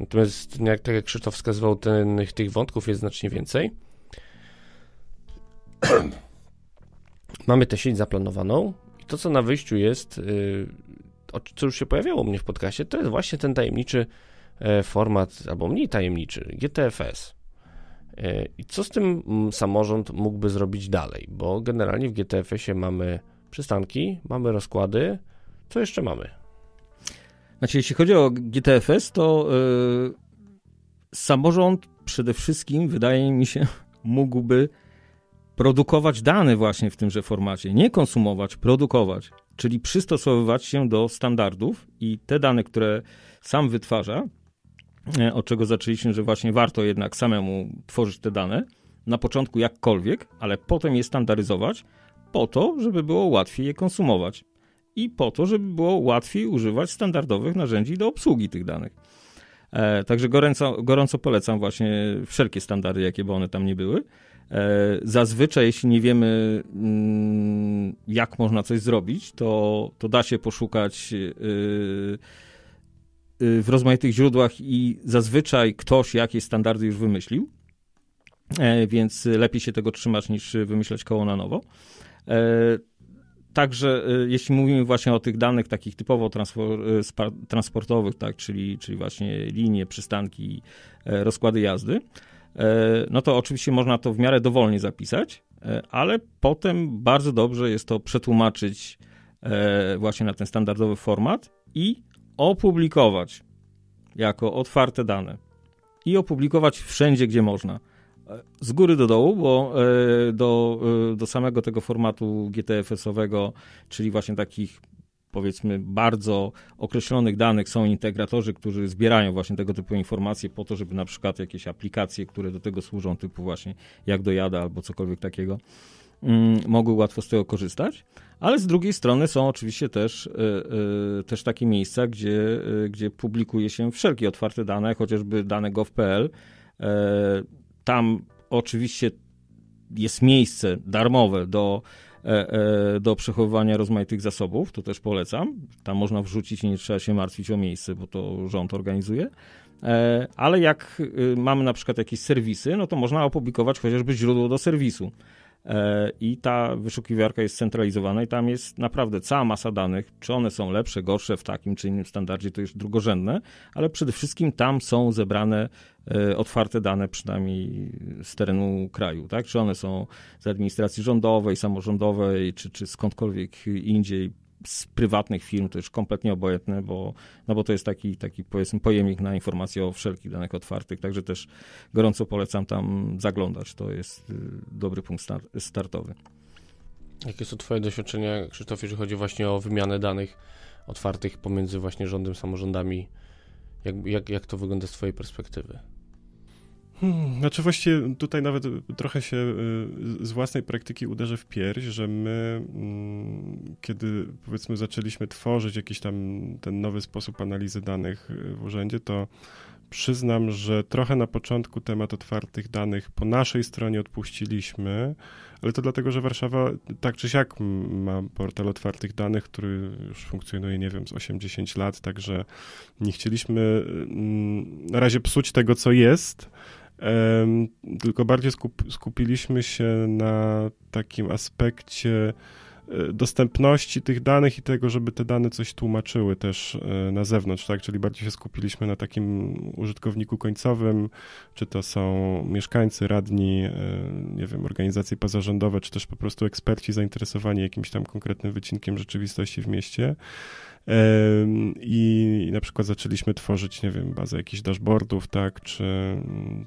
Natomiast, no jak, tak jak Krzysztof wskazywał, ten, tych wątków jest znacznie więcej. Mamy tę sieć zaplanowaną i to, co na wyjściu jest, y, co już się pojawiało u mnie w podcastie, to jest właśnie ten tajemniczy e, format, albo mniej tajemniczy, GTFS. E, I co z tym samorząd mógłby zrobić dalej? Bo generalnie w GTFS-ie mamy przystanki, mamy rozkłady. Co jeszcze mamy? Znaczy, jeśli chodzi o GTFS, to yy, samorząd przede wszystkim, wydaje mi się, mógłby produkować dane właśnie w tymże formacie. Nie konsumować, produkować, czyli przystosowywać się do standardów i te dane, które sam wytwarza, e, od czego zaczęliśmy, że właśnie warto jednak samemu tworzyć te dane, na początku jakkolwiek, ale potem je standaryzować, po to, żeby było łatwiej je konsumować i po to, żeby było łatwiej używać standardowych narzędzi do obsługi tych danych. E, także gorąco, gorąco polecam właśnie wszelkie standardy, jakie by one tam nie były. E, zazwyczaj, jeśli nie wiemy, mm, jak można coś zrobić, to, to da się poszukać. E, e, w rozmaitych źródłach i zazwyczaj ktoś jakieś standardy już wymyślił, e, więc lepiej się tego trzymać niż wymyślać koło na nowo. Także y, jeśli mówimy właśnie o tych danych takich typowo y, transportowych, tak, czyli, czyli właśnie linie, przystanki, e, rozkłady jazdy, e, no to oczywiście można to w miarę dowolnie zapisać, e, ale potem bardzo dobrze jest to przetłumaczyć właśnie na ten standardowy format i opublikować jako otwarte dane. I opublikować wszędzie, gdzie można z góry do dołu, bo e, do, e, do samego tego formatu GTFS-owego, czyli właśnie takich powiedzmy bardzo określonych danych są integratorzy, którzy zbierają właśnie tego typu informacje po to, żeby na przykład jakieś aplikacje, które do tego służą, typu właśnie jak dojada albo cokolwiek takiego, mm, mogły łatwo z tego korzystać. Ale z drugiej strony są oczywiście też, e, też takie miejsca, gdzie, gdzie publikuje się wszelkie otwarte dane, chociażby dane gov.pl, tam oczywiście jest miejsce darmowe do, e, e, do przechowywania rozmaitych zasobów, to też polecam. Tam można wrzucić i nie trzeba się martwić o miejsce, bo to rząd organizuje. E, ale jak y, mamy na przykład jakieś serwisy, no to można opublikować chociażby źródło do serwisu. E, i ta wyszukiwarka jest centralizowana i tam jest naprawdę cała masa danych. Czy one są lepsze, gorsze w takim czy innym standardzie, to już drugorzędne, ale przede wszystkim tam są zebrane e, otwarte dane przynajmniej z terenu kraju, tak? Czy one są z administracji rządowej, samorządowej, czy, czy skądkolwiek indziej z prywatnych firm to już kompletnie obojętne, bo, no bo to jest taki, taki powiedzmy pojemnik na informacje o wszelkich danych otwartych, także też gorąco polecam tam zaglądać. To jest y, dobry punkt startowy. Jakie są Twoje doświadczenia, Krzysztof, jeżeli chodzi właśnie o wymianę danych otwartych pomiędzy właśnie rządem, samorządami? Jak, jak, jak to wygląda z Twojej perspektywy? Hmm, znaczy właściwie tutaj nawet y, trochę się y, z własnej praktyki uderzę w pierś, że my, mm, kiedy powiedzmy zaczęliśmy tworzyć jakiś tam ten nowy sposób analizy danych y, w urzędzie, to przyznam, że trochę na początku temat otwartych danych po naszej stronie odpuściliśmy, ale to dlatego, że Warszawa tak czy siak ma portal otwartych danych, który już funkcjonuje, nie wiem, z 80 lat, także nie chcieliśmy mm, na razie psuć tego, co jest tylko bardziej skup, skupiliśmy się na takim aspekcie e, dostępności tych danych i tego, żeby te dane coś tłumaczyły też e, na zewnątrz, tak? Czyli bardziej się skupiliśmy na takim użytkowniku końcowym, czy to są mieszkańcy, radni, e, nie wiem, organizacje pozarządowe, czy też po prostu eksperci zainteresowani jakimś tam konkretnym wycinkiem rzeczywistości w mieście. I na przykład zaczęliśmy tworzyć, nie wiem, bazę jakichś dashboardów, tak, czy,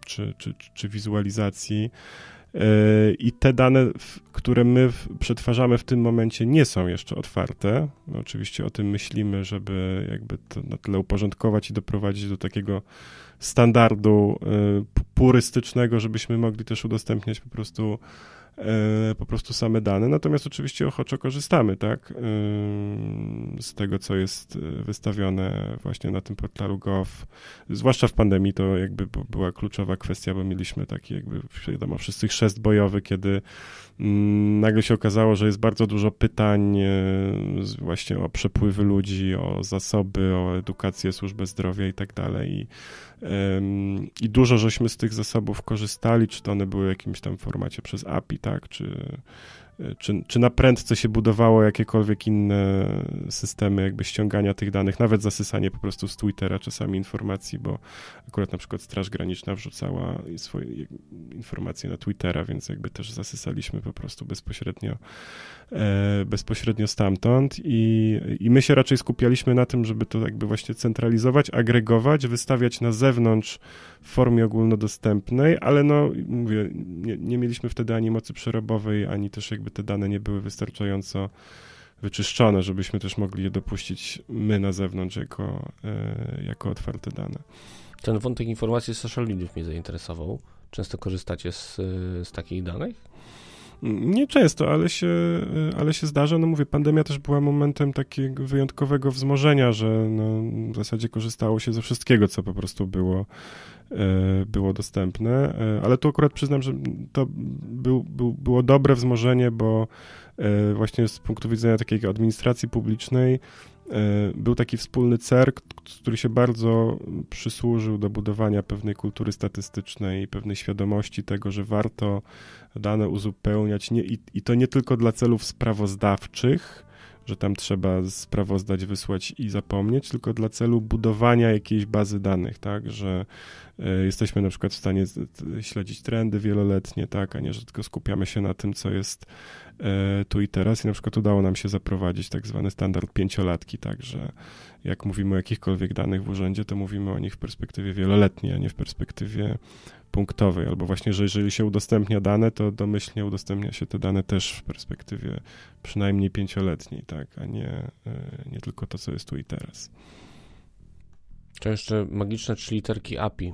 czy, czy, czy wizualizacji. E, I te dane, które my przetwarzamy w tym momencie, nie są jeszcze otwarte. My oczywiście o tym myślimy, żeby jakby to na tyle uporządkować i doprowadzić do takiego standardu e, purystycznego, żebyśmy mogli też udostępniać po prostu E, po prostu same dane. Natomiast oczywiście ochoczo korzystamy, tak, e, z tego, co jest e, wystawione właśnie na tym portalu gov. Zwłaszcza w pandemii to jakby była kluczowa kwestia, bo mieliśmy taki jakby, wiadomo, wszyscy chrzest bojowy, kiedy mm, nagle się okazało, że jest bardzo dużo pytań właśnie o przepływy ludzi, o zasoby, o edukację, służbę zdrowia i tak dalej. I i dużo żeśmy z tych zasobów korzystali, czy to one były w jakimś tam formacie przez API, tak, czy czy, czy na prędce się budowało jakiekolwiek inne systemy jakby ściągania tych danych, nawet zasysanie po prostu z Twittera czasami informacji, bo akurat na przykład Straż Graniczna wrzucała swoje informacje na Twittera, więc jakby też zasysaliśmy po prostu bezpośrednio, e, bezpośrednio stamtąd i, i my się raczej skupialiśmy na tym, żeby to jakby właśnie centralizować, agregować, wystawiać na zewnątrz w formie ogólnodostępnej, ale no mówię, nie, nie mieliśmy wtedy ani mocy przerobowej, ani też jakby jakby te dane nie były wystarczająco wyczyszczone, żebyśmy też mogli je dopuścić my na zewnątrz jako, e, jako otwarte dane. Ten wątek informacji z social mediów mnie zainteresował. Często korzystacie z, z takich danych? Nie często, ale się, ale się zdarza. No mówię, pandemia też była momentem takiego wyjątkowego wzmożenia, że no w zasadzie korzystało się ze wszystkiego, co po prostu było E, było dostępne, e, ale tu akurat przyznam, że to był, był, było dobre wzmożenie, bo e, właśnie z punktu widzenia takiej administracji publicznej był taki wspólny CERK, który się bardzo przysłużył do budowania pewnej kultury statystycznej i pewnej świadomości tego, że warto dane uzupełniać nie, i, i to nie tylko dla celów sprawozdawczych, że tam trzeba sprawozdać, wysłać i zapomnieć, tylko dla celu budowania jakiejś bazy danych, tak, że e, jesteśmy na przykład w stanie śledzić trendy wieloletnie, tak, a nie, że tylko skupiamy się na tym, co jest e, tu i teraz i na przykład udało nam się zaprowadzić tak zwany standard pięciolatki, tak, że jak mówimy o jakichkolwiek danych w urzędzie, to mówimy o nich w perspektywie wieloletniej, a nie w perspektywie punktowej, albo właśnie, że jeżeli się udostępnia dane, to domyślnie udostępnia się te dane też w perspektywie przynajmniej pięcioletniej, tak, a nie, e, nie tylko to, co jest tu i teraz. To jeszcze magiczne trzy literki API.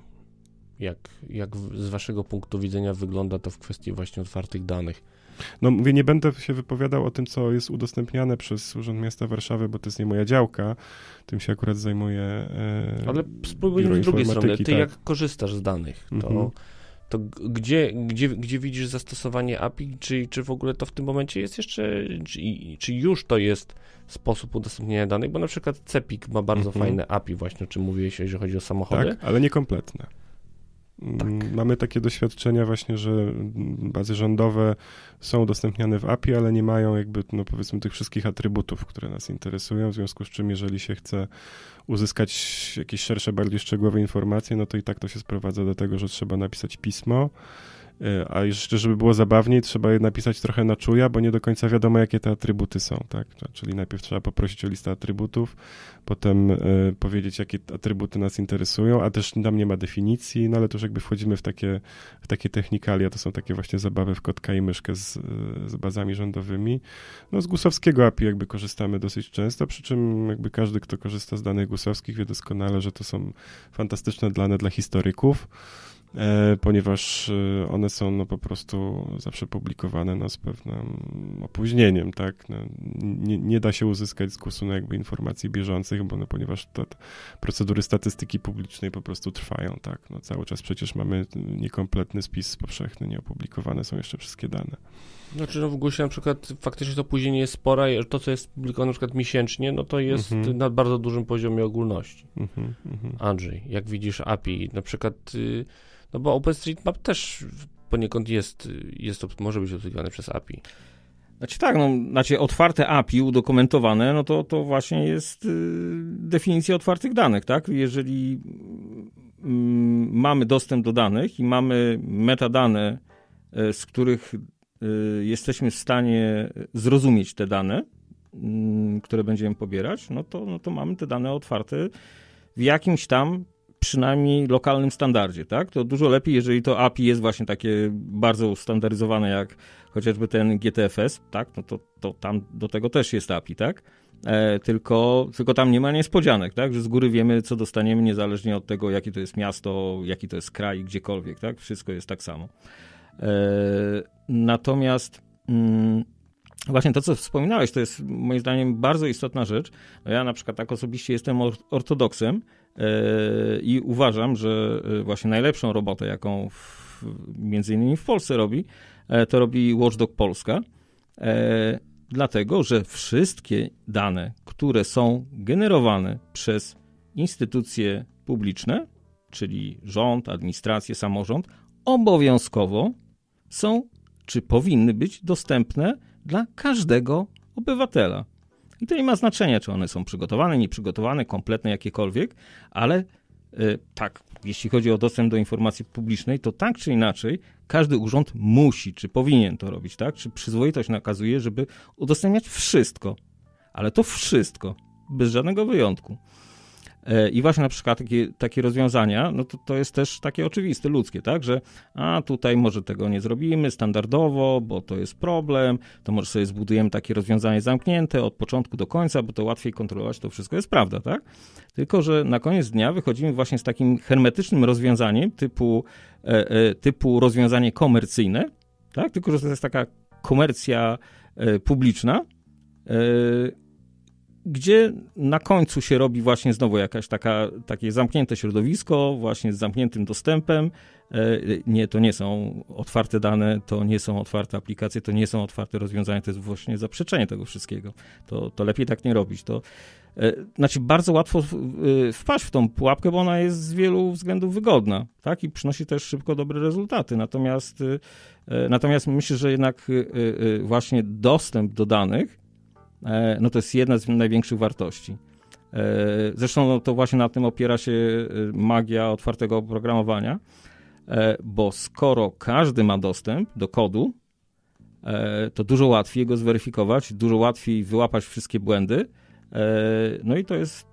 Jak, jak z waszego punktu widzenia wygląda to w kwestii właśnie otwartych danych? No mówię, nie będę się wypowiadał o tym, co jest udostępniane przez Urząd Miasta Warszawy, bo to jest nie moja działka, tym się akurat zajmuje. E, Ale spróbujmy z drugiej strony, ty tak. jak korzystasz z danych, to... Mhm to gdzie, gdzie, gdzie widzisz zastosowanie API? Czy, czy w ogóle to w tym momencie jest jeszcze, czy, czy już to jest sposób udostępnienia danych? Bo na przykład Cepik ma bardzo mm -hmm. fajne API właśnie, o czym mówiłeś, jeżeli chodzi o samochody. Tak, ale niekompletne. Tak. Mm, mamy takie doświadczenia właśnie, że bazy rządowe są udostępniane w API, ale nie mają jakby, no powiedzmy, tych wszystkich atrybutów, które nas interesują, w związku z czym jeżeli się chce uzyskać jakieś szersze, bardziej szczegółowe informacje, no to i tak to się sprowadza do tego, że trzeba napisać pismo, E, a jeszcze, żeby było zabawniej, trzeba je napisać trochę na czuja, bo nie do końca wiadomo, jakie te atrybuty są. Tak? Czyli najpierw trzeba poprosić o listę atrybutów, potem y, powiedzieć, jakie atrybuty nas interesują, a też tam nie ma definicji, no ale to już jakby wchodzimy w takie, w takie technikalia. To są takie właśnie zabawy w kotka i myszkę z, z bazami rządowymi. No z gusowskiego API jakby korzystamy dosyć często, przy czym jakby każdy, kto korzysta z danych gusowskich wie doskonale, że to są fantastyczne dane dla historyków E, ponieważ e, one są no, po prostu zawsze publikowane no, z pewnym opóźnieniem, tak? No, nie, nie, da się uzyskać z kursu no, jakby informacji bieżących, bo no, ponieważ te procedury statystyki publicznej po prostu trwają, tak? No, cały czas przecież mamy niekompletny spis powszechny, nieopublikowane są jeszcze wszystkie dane. Znaczy no w gus na przykład faktycznie to później jest spora, to co jest publikowane na przykład miesięcznie, no to jest mhm. na bardzo dużym poziomie ogólności. Mm Andrzej, jak widzisz API, na przykład... Y no bo OpenStreetMap też poniekąd jest, jest, może być obsługiwany przez API. Znaczy tak, no, znaczy otwarte API udokumentowane, no to, to właśnie jest y, definicja otwartych danych, tak? Jeżeli y, mamy dostęp do danych i mamy metadane, y, z których y, jesteśmy w stanie zrozumieć te dane, mm, które będziemy pobierać, no to, no to mamy te dane otwarte w jakimś tam przynajmniej lokalnym standardzie, tak? To dużo lepiej, jeżeli to API jest właśnie takie bardzo ustandaryzowane, jak chociażby ten GTFS, tak? No to, to tam do tego też jest API, tak? E, tylko, tylko tam nie ma niespodzianek, tak? Że z góry wiemy, co dostaniemy, niezależnie od tego, jakie to jest miasto, jaki to jest kraj, gdziekolwiek, tak? Wszystko jest tak samo. E, natomiast... Mm, Właśnie to, co wspominałeś, to jest moim zdaniem bardzo istotna rzecz. No ja na przykład tak osobiście jestem ortodoksem, E, I uważam, że e, właśnie najlepszą robotę, jaką w, między innymi w Polsce robi, e, to robi Watchdog Polska, dlatego że wszystkie dane, które są generowane przez instytucje publiczne, czyli rząd, administrację, samorząd, obowiązkowo są czy powinny być dostępne dla każdego obywatela. I to nie ma znaczenia, czy one są przygotowane, nieprzygotowane, kompletne, jakiekolwiek, ale y, tak, jeśli chodzi o dostęp do informacji publicznej, to tak czy inaczej każdy urząd musi, czy powinien to robić, tak? Czy przyzwoitość nakazuje, żeby udostępniać wszystko, ale to wszystko, bez żadnego wyjątku. E, I właśnie na przykład takie, takie rozwiązania, no to, to jest też takie oczywiste, ludzkie, tak, że a tutaj może tego nie zrobimy standardowo, bo to jest problem, to może sobie zbudujemy takie rozwiązanie zamknięte od początku do końca, bo to łatwiej kontrolować, to wszystko jest prawda, tak? Tylko, że na koniec dnia wychodzimy właśnie z takim hermetycznym rozwiązaniem typu, e, e, typu rozwiązanie komercyjne, tak? Tylko, że to jest taka komercja publiczna, gdzie na końcu się robi właśnie znowu jakaś taka, takie zamknięte środowisko, właśnie z zamkniętym dostępem. E, nie, to nie są otwarte dane, to nie są otwarte aplikacje, to nie są otwarte rozwiązania, to jest właśnie zaprzeczenie tego wszystkiego. To, to lepiej tak nie robić. To, e, znaczy bardzo łatwo e, wpaść w tą pułapkę, bo ona jest z wielu względów wygodna, tak? I przynosi też szybko dobre rezultaty. Natomiast, natomiast myślę, że jednak właśnie dostęp do danych E, no to jest jedna z największych wartości. E, zresztą no to właśnie na tym opiera się e, magia otwartego oprogramowania, bo skoro każdy ma dostęp do kodu, to dużo łatwiej go zweryfikować, dużo łatwiej wyłapać wszystkie błędy. No i to jest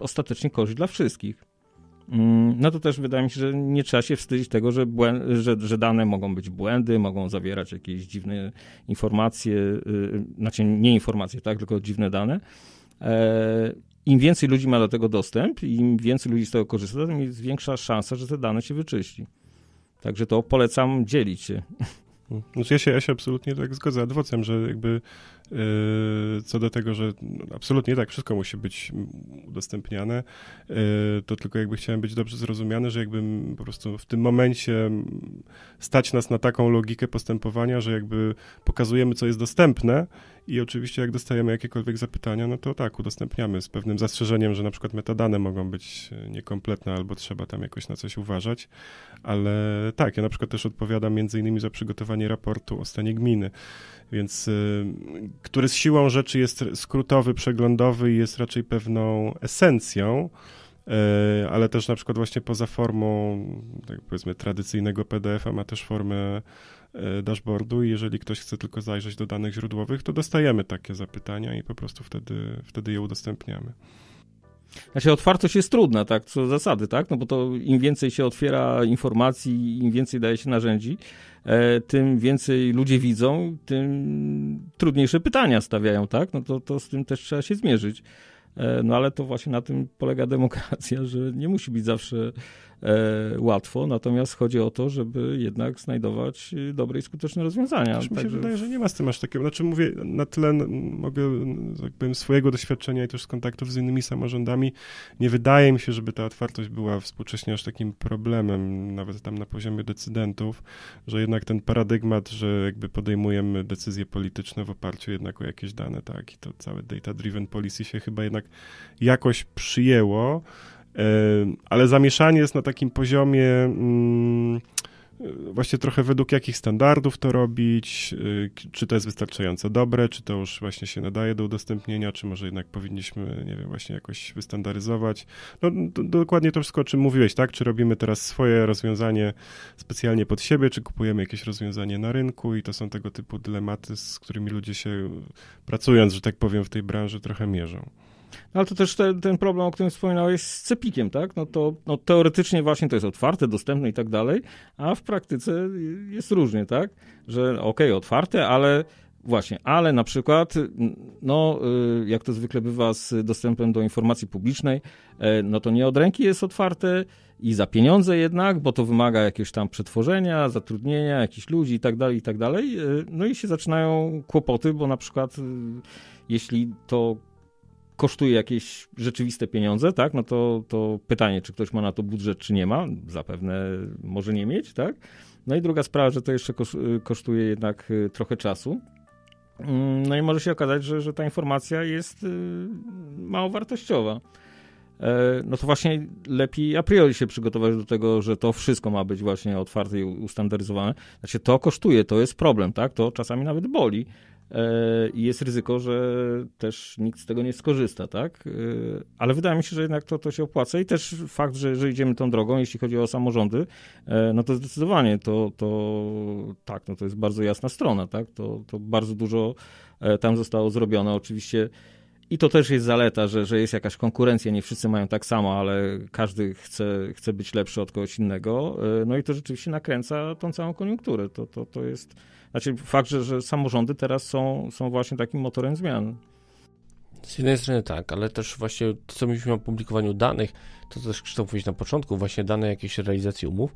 ostatecznie korzyść dla wszystkich. Mm, no to też wydaje mi się, że nie trzeba się wstydzić tego, że, że, że, dane mogą być błędy, mogą zawierać jakieś dziwne informacje, y, znaczy nie informacje, tak, tylko dziwne dane. E, Im więcej ludzi ma do tego dostęp, im więcej ludzi z tego korzysta, tym jest większa szansa, że te dane się wyczyści. Także to polecam dzielić się. Znaczy ja, się ja się absolutnie tak zgodzę z adwocem, że jakby Yy, co do tego, że absolutnie tak, wszystko musi być udostępniane, yy, to tylko jakby chciałem być dobrze zrozumiany, że jakby po prostu w tym momencie stać nas na taką logikę postępowania, że jakby pokazujemy, co jest dostępne i oczywiście jak dostajemy jakiekolwiek zapytania, no to tak, udostępniamy z pewnym zastrzeżeniem, że na przykład metadane mogą być niekompletne albo trzeba tam jakoś na coś uważać, ale tak, ja na przykład też odpowiadam między innymi za przygotowanie raportu o stanie gminy więc y, który z siłą rzeczy jest skrótowy, przeglądowy i jest raczej pewną esencją, y, ale też na przykład właśnie poza formą, tak powiedzmy, tradycyjnego PDF-a ma też formę y, dashboardu i jeżeli ktoś chce tylko zajrzeć do danych źródłowych, to dostajemy takie zapytania i po prostu wtedy, wtedy je udostępniamy. Znaczy otwartość jest trudna, tak, co zasady, tak, no bo to im więcej się otwiera informacji, im więcej daje się narzędzi, e, tym więcej ludzie widzą, tym trudniejsze pytania stawiają, tak, no to, to z tym też trzeba się zmierzyć. E, no ale to właśnie na tym polega demokracja, że nie musi być zawsze E, łatwo, natomiast chodzi o to, żeby jednak znajdować y, dobre i skuteczne rozwiązania. Też mi się wydaje, że nie ma z tym aż takiego, znaczy mówię na tyle mogę, jakbym swojego doświadczenia i też z kontaktów z innymi samorządami, nie wydaje mi się, żeby ta otwartość była współcześnie aż takim problemem, nawet tam na poziomie decydentów, że jednak ten paradygmat, że jakby podejmujemy decyzje polityczne w oparciu jednak o jakieś dane, tak, i to całe data-driven policy się chyba jednak jakoś przyjęło, ale zamieszanie jest na takim poziomie mm, właśnie trochę według jakich standardów to robić, y, czy to jest wystarczająco dobre, czy to już właśnie się nadaje do udostępnienia, czy może jednak powinniśmy, nie wiem, właśnie jakoś wystandaryzować. No do, dokładnie to wszystko, o czym mówiłeś, tak? Czy robimy teraz swoje rozwiązanie specjalnie pod siebie, czy kupujemy jakieś rozwiązanie na rynku i to są tego typu dylematy, z którymi ludzie się pracując, że tak powiem, w tej branży trochę mierzą. No ale to też te, ten problem, o którym wspominałeś z cepikiem, tak? No to no, teoretycznie właśnie to jest otwarte, dostępne i tak dalej, a w praktyce jest różnie, tak? Że okej, okay, otwarte, ale Właśnie, ale na przykład, no, y, jak to zwykle bywa z dostępem do informacji publicznej, y, no to nie od ręki jest otwarte i za pieniądze jednak, bo to wymaga jakiegoś tam przetworzenia, zatrudnienia, jakichś ludzi i tak dalej, i tak dalej. Y, no i się zaczynają kłopoty, bo na przykład, jeśli to kosztuje jakieś rzeczywiste pieniądze, tak, no to, to pytanie, czy ktoś ma na to budżet, czy nie ma, zapewne może nie mieć, tak. No i druga sprawa, że to jeszcze kosztuje jednak y, trochę czasu. Mm, no i może się okazać, że, że ta informacja jest y, mało wartościowa. E, no to właśnie lepiej a priori się przygotować do tego, że to wszystko ma być właśnie otwarte i ustandaryzowane. Znaczy to kosztuje, to jest problem, tak? To czasami nawet boli E, i jest ryzyko, że też nikt z tego nie skorzysta, tak? E, ale wydaje mi się, że jednak to, to się opłaca i też fakt, że, że idziemy tą drogą, jeśli chodzi o samorządy, e, no to zdecydowanie to, to tak, no to jest bardzo jasna strona, tak? To, to bardzo dużo tam zostało zrobione, oczywiście i to też jest zaleta, że, że jest jakaś konkurencja, nie wszyscy mają tak samo, ale każdy chce, chce być lepszy od kogoś innego. No i to rzeczywiście nakręca tą całą koniunkturę. To, to, to jest znaczy fakt, że, że samorządy teraz są, są właśnie takim motorem zmian. Z jednej strony tak, ale też właśnie to, co mówiliśmy o publikowaniu danych, to też Krzysztof mówić na początku, właśnie dane jakiejś realizacji umów,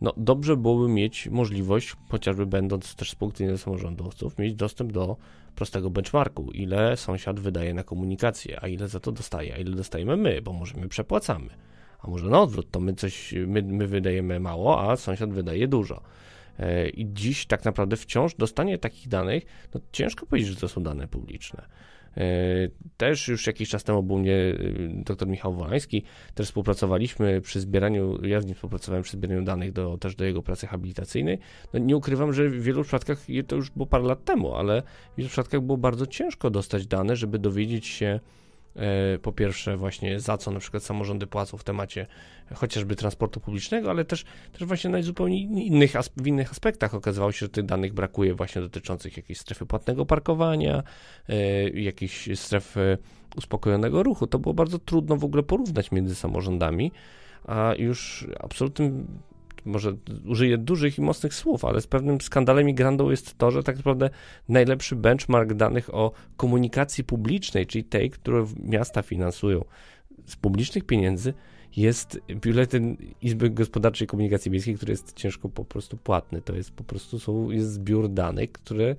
no dobrze byłoby mieć możliwość, chociażby będąc też z punktu widzenia samorządowców, mieć dostęp do prostego benchmarku, ile sąsiad wydaje na komunikację, a ile za to dostaje, a ile dostajemy my, bo może my przepłacamy. A może na odwrót, to my coś, my, my wydajemy mało, a sąsiad wydaje dużo. E, i dziś tak naprawdę wciąż dostanie takich danych, no ciężko powiedzieć, że to są dane publiczne. E, też już jakiś czas temu był mnie e, dr Michał Wolański, też współpracowaliśmy przy zbieraniu, ja z nim współpracowałem przy zbieraniu danych do, też do jego pracy habilitacyjnej. No nie ukrywam, że w wielu przypadkach, to już było parę lat temu, ale w wielu przypadkach było bardzo ciężko dostać dane, żeby dowiedzieć się, E, po pierwsze, właśnie za co na przykład samorządy płacą w temacie chociażby transportu publicznego, ale też, też właśnie na zupełnie innych, w innych aspektach okazywało się, że tych danych brakuje właśnie dotyczących jakiejś strefy płatnego parkowania, e, jakiejś strefy uspokojonego ruchu. To było bardzo trudno w ogóle porównać między samorządami, a już absolutnym może użyję dużych i mocnych słów, ale z pewnym skandalem i grandą jest to, że tak naprawdę najlepszy benchmark danych o komunikacji publicznej, czyli tej, które miasta finansują z publicznych pieniędzy, jest biuletyn Izby Gospodarczej i Komunikacji Miejskiej, który jest ciężko po prostu płatny. To jest po prostu są, jest zbiór danych, które,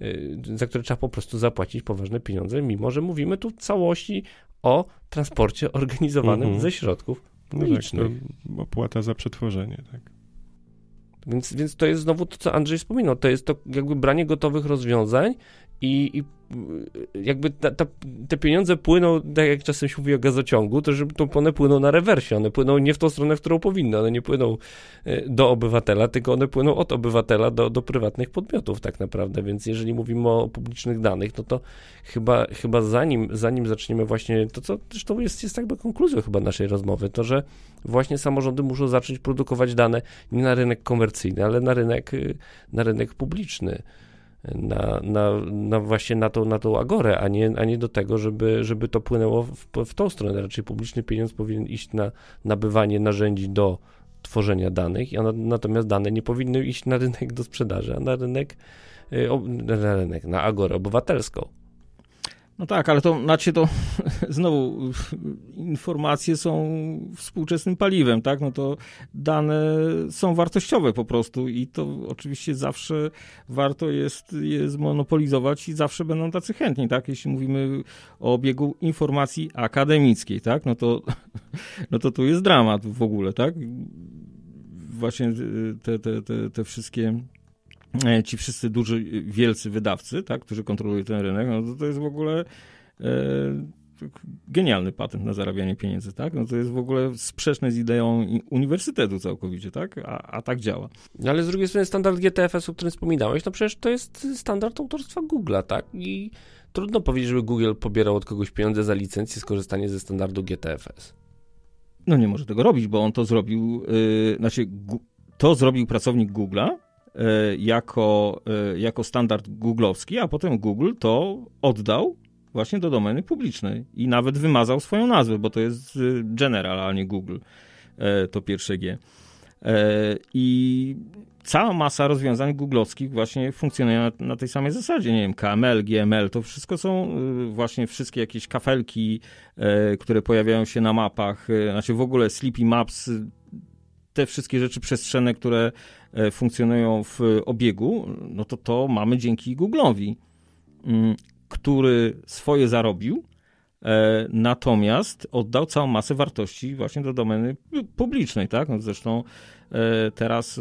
y, za które trzeba po prostu zapłacić poważne pieniądze, mimo że mówimy tu w całości o transporcie organizowanym mm -hmm. ze środków no, no tak, to no. no, opłata za przetworzenie, tak. Więc, więc to jest znowu to, co Andrzej wspominał, to jest to jakby branie gotowych rozwiązań i, i jakby ta, ta, te pieniądze płyną, tak jak czasem się mówi o gazociągu, to żeby to one płyną na rewersie, one płyną nie w tą stronę, w którą powinny, one nie płyną e, do obywatela, tylko one płyną od obywatela do, do prywatnych podmiotów tak naprawdę, więc jeżeli mówimy o publicznych danych, no to chyba, chyba zanim, zanim zaczniemy właśnie, to co zresztą jest, jest jakby konkluzją chyba naszej rozmowy, to że właśnie samorządy muszą zacząć produkować dane nie na rynek komercyjny, ale na rynek, na rynek publiczny na, na, na właśnie na tą, na tą agorę, a nie, a nie do tego, żeby, żeby to płynęło w, w tą stronę. Raczej publiczny pieniądz powinien iść na nabywanie narzędzi do tworzenia danych, a natomiast dane nie powinny iść na rynek do sprzedaży, a na rynek, y, na rynek, na agorę obywatelską. No tak, ale to znaczy to znowu informacje są współczesnym paliwem, tak? No to dane są wartościowe po prostu i to oczywiście zawsze warto jest je zmonopolizować i zawsze będą tacy chętni, tak? Jeśli mówimy o obiegu informacji akademickiej, tak? No to, no to tu jest dramat w ogóle, tak? Właśnie te, te, te, te wszystkie E, ci wszyscy duży, wielcy wydawcy, tak, którzy kontrolują ten rynek, no to, to jest w ogóle e, tak, genialny patent na zarabianie pieniędzy, tak? No to jest w ogóle sprzeczne z ideą uniwersytetu całkowicie, tak? A, a tak działa. No ale z drugiej strony standard GTFS, o którym wspominałeś, no przecież to jest standard autorstwa Google'a, tak? I trudno powiedzieć, żeby Google pobierał od kogoś pieniądze za licencję skorzystanie ze standardu GTFS. No nie może tego robić, bo on to zrobił, yy, znaczy to zrobił pracownik Google'a, E, jako, e, jako standard googlowski, a potem Google to oddał właśnie do domeny publicznej i nawet wymazał swoją nazwę, bo to jest e, General, a nie Google, to pierwsze G. I cała masa rozwiązań googlowskich właśnie funkcjonuje na, na, tej samej zasadzie. Nie wiem, KML, GML, to wszystko są właśnie wszystkie jakieś kafelki, które pojawiają się na mapach, znaczy w ogóle Sleepy Maps, te wszystkie rzeczy przestrzenne, które E, funkcjonują w obiegu, no to to mamy dzięki Google'owi, mm, który swoje zarobił, e, natomiast oddał całą masę wartości właśnie do domeny publicznej, tak? No zresztą e, teraz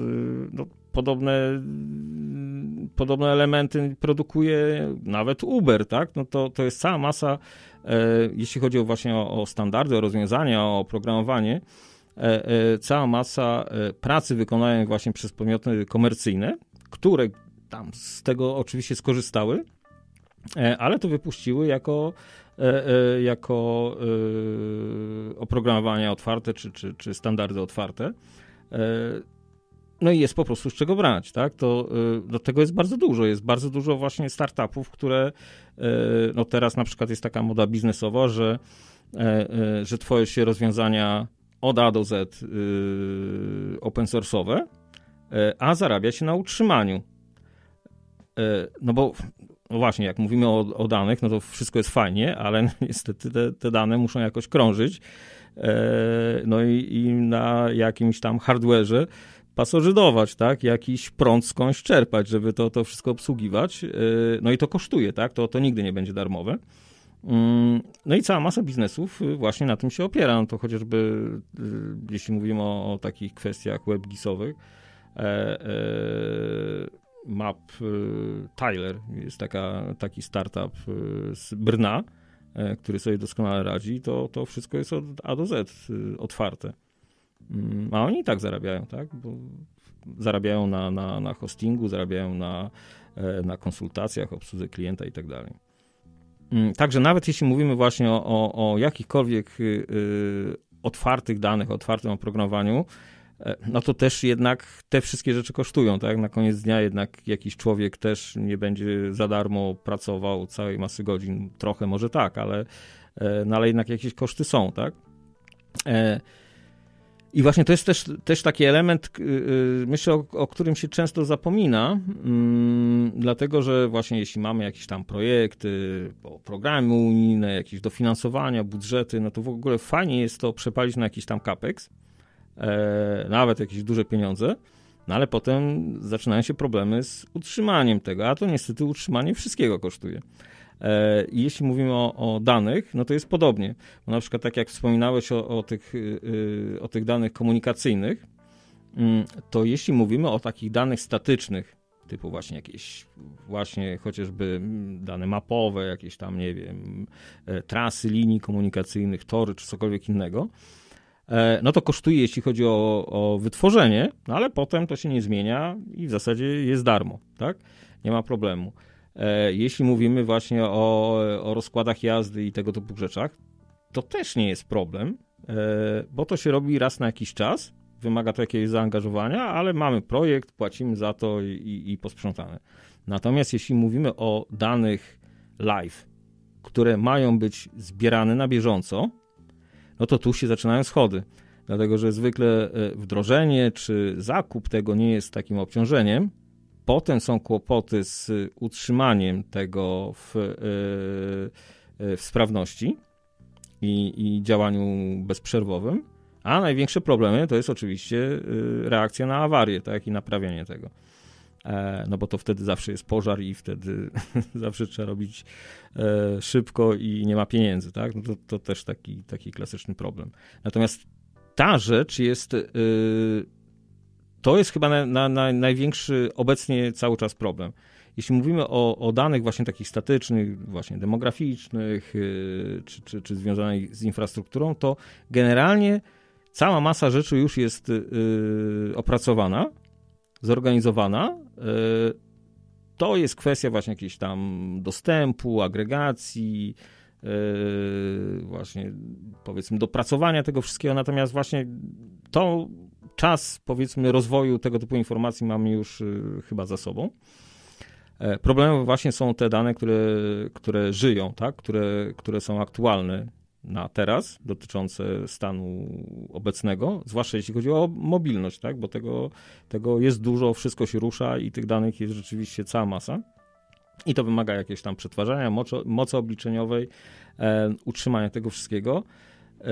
no, podobne, podobne elementy produkuje nawet Uber, tak? No to, to jest cała masa, jeśli chodzi o właśnie o, o standardy, o rozwiązania, o programowanie, E, e, cała masa e, pracy wykonanej właśnie przez podmioty komercyjne, które tam z tego oczywiście skorzystały, ale to wypuściły jako, jako oprogramowania otwarte czy, czy, czy standardy otwarte. No i jest po prostu z czego brać, tak? To do tego jest bardzo dużo. Jest bardzo dużo właśnie startupów, które no teraz na przykład jest taka moda biznesowa, że, że twoje się rozwiązania od A do Z yy, open source'owe, yy, a zarabia się na utrzymaniu. Yy, no bo no właśnie, jak mówimy o, o, danych, no to wszystko jest fajnie, ale niestety te, te dane muszą jakoś krążyć. E, no i, i, na jakimś tam hardware'ze pasożydować, tak? Jakiś prąd skądś czerpać, żeby to, to wszystko obsługiwać. No i to kosztuje, tak? To, to nigdy nie będzie darmowe. Mm, no i cała masa biznesów y, właśnie na tym się opiera. No to chociażby, y, jeśli mówimy o, o takich kwestiach webgisowych, e, e, map e, Tyler jest taka, taki startup z Brna, e, który sobie doskonale radzi, to, to wszystko jest od A do Z otwarte. Mm, a oni i tak zarabiają, tak? Bo zarabiają na, na, na hostingu, zarabiają na, e, na konsultacjach, obsłudze klienta i tak dalej. Mm, także nawet jeśli mówimy właśnie o, o, o jakichkolwiek y, y, otwartych danych, otwartym oprogramowaniu, e, no to też jednak te wszystkie rzeczy kosztują, tak? Na koniec dnia jednak jakiś człowiek też nie będzie za darmo pracował całej masy godzin. Trochę może tak, ale, e, no ale jednak jakieś koszty są, tak? E, i właśnie to jest też, też taki element, y, y, myślę, o, o którym się często zapomina, mm, dlatego że właśnie jeśli mamy jakieś tam projekty, programy unijne, jakieś dofinansowania, budżety, no to w ogóle fajnie jest to przepalić na jakiś tam capex, e, nawet jakieś duże pieniądze, no ale potem zaczynają się problemy z utrzymaniem tego, a to niestety utrzymanie wszystkiego kosztuje. E, jeśli mówimy o, o, danych, no to jest podobnie. Bo na przykład tak jak wspominałeś o, o, tych, y, y, o tych danych komunikacyjnych, mm, to jeśli mówimy o takich danych statycznych, typu właśnie jakieś, właśnie chociażby mm, dane mapowe, jakieś tam, nie wiem, e, trasy linii komunikacyjnych, tory czy cokolwiek innego, e, no to kosztuje, jeśli chodzi o, o wytworzenie, no ale potem to się nie zmienia i w zasadzie jest darmo, tak? Nie ma problemu. E, jeśli mówimy właśnie o, o rozkładach jazdy i tego typu rzeczach, to też nie jest problem, e, bo to się robi raz na jakiś czas, wymaga to jakiegoś zaangażowania, ale mamy projekt, płacimy za to i, i, i posprzątane. Natomiast jeśli mówimy o danych live, które mają być zbierane na bieżąco, no to tu się zaczynają schody. Dlatego, że zwykle e, wdrożenie czy zakup tego nie jest takim obciążeniem, Potem są kłopoty z utrzymaniem tego w, e, e, w sprawności i, i działaniu bezprzerwowym. A największe problemy to jest oczywiście e, reakcja na awarię, tak, i naprawianie tego. No bo to wtedy zawsze jest pożar i wtedy zawsze trzeba robić szybko i nie ma pieniędzy, tak? No to, to też taki, taki klasyczny problem. Natomiast ta rzecz jest to jest chyba na, na, na największy obecnie cały czas problem. Jeśli mówimy o, o danych właśnie takich statycznych, właśnie demograficznych, y, czy, czy, czy związanych z infrastrukturą, to generalnie cała masa rzeczy już jest y, opracowana, zorganizowana. Y, to jest kwestia właśnie jakiejś tam dostępu, agregacji, właśnie powiedzmy dopracowania tego wszystkiego, natomiast właśnie to czas, powiedzmy, rozwoju tego typu informacji mamy już y, chyba za sobą. E, problemem właśnie są te dane, które, które żyją, tak? które, które są aktualne na teraz, dotyczące stanu obecnego, zwłaszcza jeśli chodzi o mobilność, tak? bo tego, tego jest dużo, wszystko się rusza i tych danych jest rzeczywiście cała masa. I to wymaga jakiegoś tam przetwarzania, mocy, mocy obliczeniowej, e, utrzymania tego wszystkiego. E,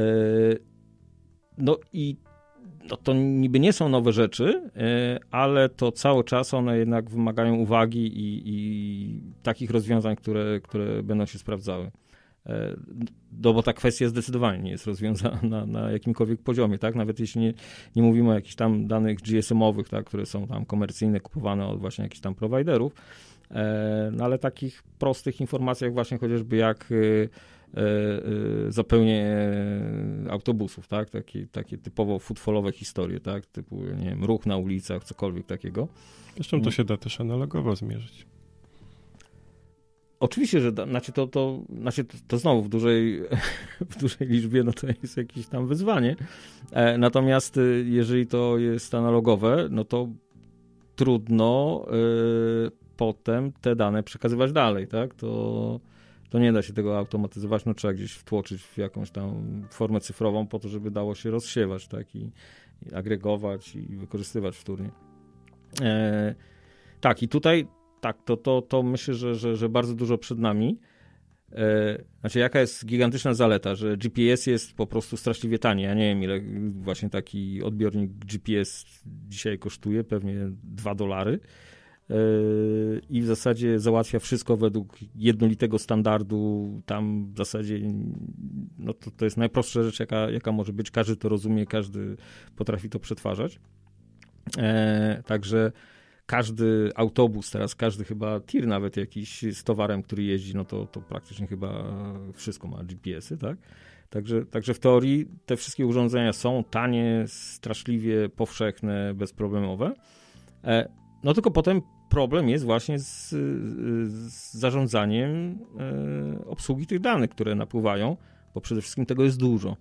no i no to niby nie są nowe rzeczy, e, ale to cały czas one jednak wymagają uwagi i, i takich rozwiązań, które, które będą się sprawdzały. E, no bo ta kwestia zdecydowanie nie jest rozwiązana na, na jakimkolwiek poziomie, tak? Nawet jeśli nie, nie mówimy o jakichś tam danych GSM-owych, tak? które są tam komercyjne, kupowane od właśnie jakichś tam prowajderów, e, no ale takich prostych informacjach właśnie chociażby jak E, e, zapełnienie autobusów, tak? Takie, takie typowo futbolowe historie, tak? Typu, nie wiem, ruch na ulicach, cokolwiek takiego. Zresztą to mm. się da też analogowo zmierzyć. Oczywiście, że da, znaczy to, to, znaczy to, to znowu w dużej, w dużej liczbie no to jest jakieś tam wyzwanie. E, natomiast y, jeżeli to jest analogowe, no to trudno y, potem te dane przekazywać dalej, tak? To, to nie da się tego automatyzować, no trzeba gdzieś wtłoczyć w jakąś tam formę cyfrową po to, żeby dało się rozsiewać, tak, i, i agregować i wykorzystywać wtórnie. E, tak, i tutaj tak, to, to, to myślę, że, że, że bardzo dużo przed nami. E, znaczy, jaka jest gigantyczna zaleta, że GPS jest po prostu straszliwie tanie. Ja nie wiem, ile właśnie taki odbiornik GPS dzisiaj kosztuje, pewnie 2 dolary. Yy, i w zasadzie załatwia wszystko według jednolitego standardu. Tam w zasadzie no to, to jest najprostsza rzecz, jaka, jaka może być. Każdy to rozumie, każdy potrafi to przetwarzać. E, także każdy autobus, teraz każdy chyba tir nawet jakiś z towarem, który jeździ, no to, to praktycznie chyba wszystko ma GPS-y, tak? Także, także w teorii te wszystkie urządzenia są tanie, straszliwie powszechne, bezproblemowe. E, no tylko potem problem jest właśnie z, z zarządzaniem e, obsługi tych danych, które napływają, bo przede wszystkim tego jest dużo.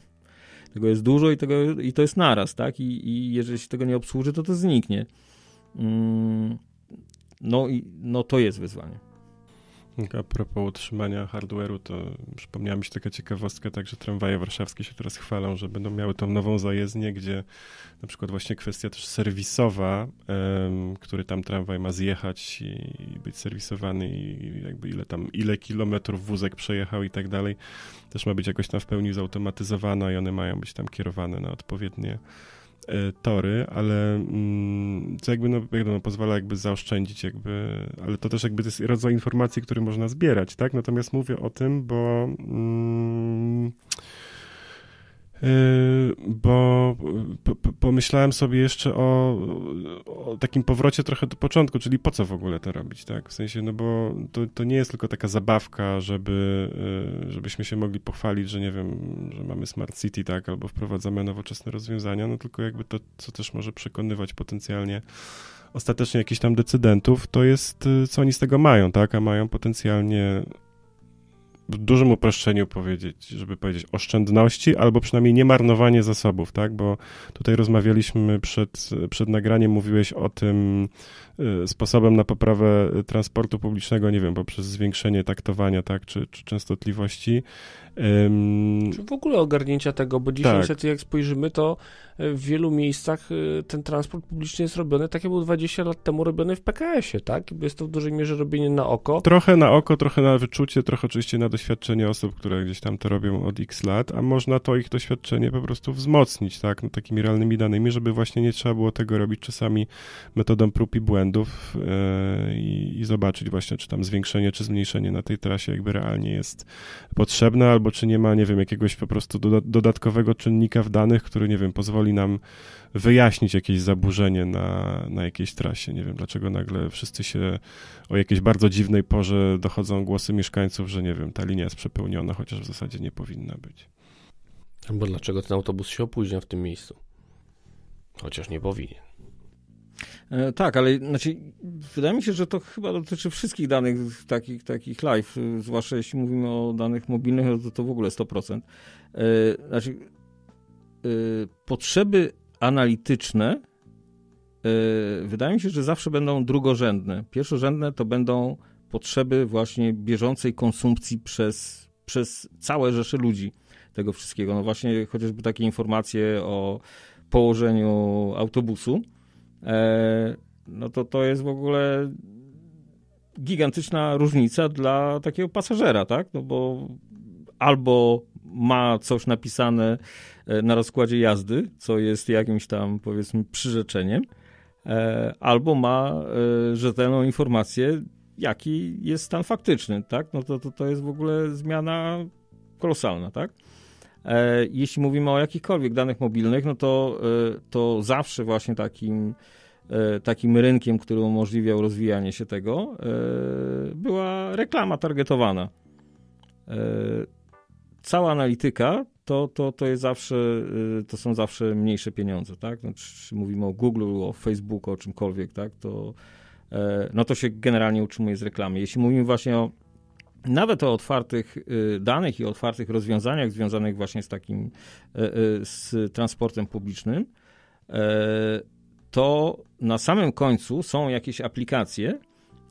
tego jest dużo i, tego, i to jest naraz, tak? I, I, jeżeli się tego nie obsłuży, to to zniknie. Mm, no i no to jest wyzwanie. A propos utrzymania hardware'u, to przypomniała mi się taka ciekawostka, także tramwaje warszawskie się teraz chwalą, że będą miały tą nową zajezdnię, gdzie na przykład właśnie kwestia też serwisowa, um, który tam tramwaj ma zjechać i, i, być serwisowany i jakby ile tam, ile kilometrów wózek przejechał i tak dalej, też ma być jakoś tam w pełni zautomatyzowana i one mają być tam kierowane na odpowiednie E, tory, ale mm, co jakby, no, jakby no, pozwala jakby zaoszczędzić jakby, ale to też jakby to jest rodzaj informacji, który można zbierać, tak? Natomiast mówię o tym, bo mm, e, bo pomyślałem sobie jeszcze o, o, takim powrocie trochę do początku, czyli po co w ogóle to robić, tak? W sensie, no bo to, to nie jest tylko taka zabawka, żeby, y, żebyśmy się mogli pochwalić, że nie wiem, że mamy Smart City, tak, albo wprowadzamy nowoczesne rozwiązania, no tylko jakby to, co też może przekonywać potencjalnie ostatecznie jakichś tam decydentów, to jest, y, co oni z tego mają, tak? A mają potencjalnie w dużym uproszczeniu powiedzieć, żeby powiedzieć oszczędności, albo przynajmniej nie marnowanie zasobów, tak? Bo tutaj rozmawialiśmy przed, przed nagraniem, mówiłeś o tym y, sposobem na poprawę transportu publicznego, nie wiem, poprzez zwiększenie taktowania, tak, czy, czy częstotliwości. Um, Czy w ogóle ogarnięcia tego, bo dzisiaj tak. niestety jak spojrzymy, to e, w wielu miejscach e, ten transport publiczny jest robiony tak, jak był 20 lat temu robiony w PKS-ie, tak? Jest to w dużej mierze robienie na oko. Trochę na oko, trochę na wyczucie, trochę oczywiście na doświadczenie osób, które gdzieś tam to robią od x lat, a można to ich doświadczenie po prostu wzmocnić, tak? No, takimi realnymi danymi, żeby właśnie nie trzeba było tego robić czasami metodą prób i błędów yy, i zobaczyć właśnie, czy tam zwiększenie, czy zmniejszenie na tej trasie jakby realnie jest potrzebne, albo albo czy nie ma, nie wiem, jakiegoś po prostu dodatkowego czynnika w danych, który, nie wiem, pozwoli nam wyjaśnić jakieś zaburzenie na, na jakiejś trasie. Nie wiem, dlaczego nagle wszyscy się o jakiejś bardzo dziwnej porze dochodzą głosy mieszkańców, że nie wiem, ta linia jest przepełniona, chociaż w zasadzie nie powinna być. Albo dlaczego ten autobus się opóźnia w tym miejscu? Chociaż nie powinien. E, tak, ale znaczy, wydaje mi się, że to chyba dotyczy wszystkich danych takich, takich live, y, zwłaszcza jeśli mówimy o danych mobilnych, no to, to w ogóle 100%. E, znaczy, e, potrzeby analityczne wydaje mi się, że zawsze będą drugorzędne. Pierwszorzędne to będą potrzeby właśnie bieżącej konsumpcji przez, przez całe rzesze ludzi tego wszystkiego. No właśnie chociażby takie informacje o położeniu autobusu, E, no to to jest w ogóle gigantyczna różnica dla takiego pasażera, tak? No bo albo ma coś napisane e, na rozkładzie jazdy, co jest jakimś tam powiedzmy przyrzeczeniem, e, albo ma rzetelną informację, jaki jest stan faktyczny, tak? No to, to, to jest w ogóle zmiana kolosalna, tak? E, jeśli mówimy o jakichkolwiek danych mobilnych, no to, e, to zawsze właśnie takim, e, takim rynkiem, który umożliwiał rozwijanie się tego, była reklama targetowana. Cała analityka to, to, to, jest zawsze, to są zawsze mniejsze pieniądze, tak? No, czy mówimy o Google, o Facebooku, o czymkolwiek, tak? To, no to się generalnie utrzymuje z reklamy. Jeśli mówimy właśnie o nawet o otwartych y, danych i otwartych rozwiązaniach związanych właśnie z takim, y, y, z transportem publicznym, e, to na samym końcu są jakieś aplikacje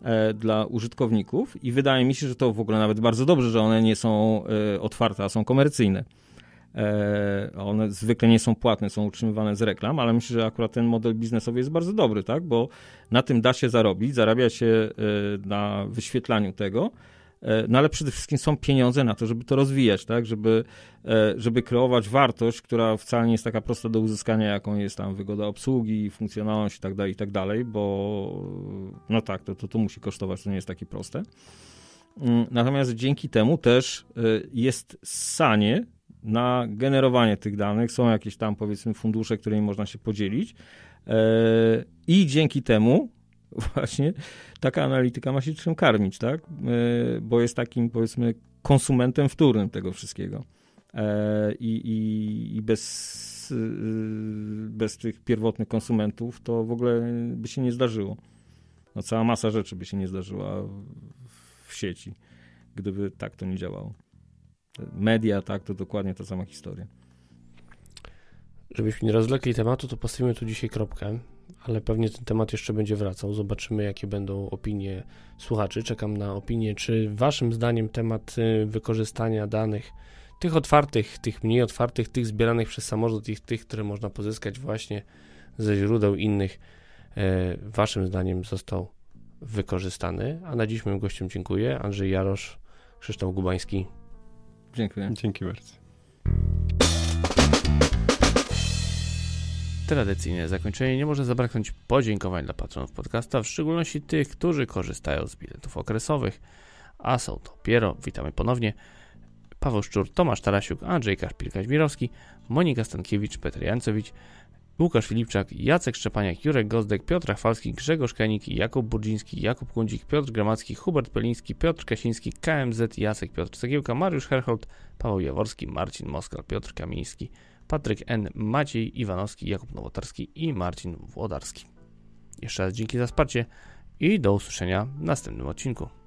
e, dla użytkowników i wydaje mi się, że to w ogóle nawet bardzo dobrze, że one nie są e, otwarte, a są komercyjne. One zwykle nie są płatne, są utrzymywane z reklam, ale myślę, że akurat ten model biznesowy jest bardzo dobry, tak? bo na tym da się zarobić, zarabia się na wyświetlaniu tego E, no ale przede wszystkim są pieniądze na to, żeby to rozwijać, tak, żeby, e, żeby kreować wartość, która wcale nie jest taka prosta do uzyskania, jaką jest tam wygoda obsługi, funkcjonalność itd., tak itd., tak bo no tak, to, to, to musi kosztować, to nie jest takie proste. Mm, natomiast dzięki temu też e, jest sanie na generowanie tych danych. Są jakieś tam, powiedzmy, fundusze, którymi można się podzielić. I dzięki temu właśnie taka analityka ma się czym karmić, tak? E, bo jest takim, powiedzmy, konsumentem wtórnym tego wszystkiego. E, I, i, i bez, e, bez tych pierwotnych konsumentów to w ogóle by się nie zdarzyło. No, cała masa rzeczy by się nie zdarzyła w sieci, gdyby tak to nie działało. Media, tak, to dokładnie ta sama historia. Żebyśmy nie rozlekli tematu, to postawimy tu dzisiaj kropkę ale pewnie ten temat jeszcze będzie wracał. Zobaczymy, jakie będą opinie słuchaczy. Czekam na opinię, czy Waszym zdaniem temat y, wykorzystania danych, tych otwartych, tych mniej otwartych, tych zbieranych przez samorząd i tych, które można pozyskać właśnie ze źródeł innych, e, Waszym zdaniem został wykorzystany. A na dziś moim gościom dziękuję. Andrzej Jarosz, Krzysztof Gubański. Dziękuję. Dzięki bardzo. tradycyjne zakończenie nie może zabraknąć podziękowań dla patronów podcasta, w szczególności tych, którzy korzystają z biletów okresowych, a są to Piero, witamy ponownie, Paweł Szczur, Tomasz Tarasiuk, Andrzej Kaszpil-Kaźmirowski, Monika Stankiewicz, Petr Jancowicz, Łukasz Filipczak, Jacek Szczepaniak, Jurek Gozdek, Piotr Rafalski, Grzegorz Kanik, Jakub Burdziński, Jakub Kundzik, Piotr Gramacki, Hubert Peliński, Piotr Kasiński, KMZ, Jacek Piotr Cegiełka, Mariusz Herhold, Paweł Jaworski, Marcin Moskal, Piotr Kamiński, Patryk N., Maciej Iwanowski, Jakub Nowotarski i Marcin Włodarski. Jeszcze raz dzięki za wsparcie i do usłyszenia w następnym odcinku.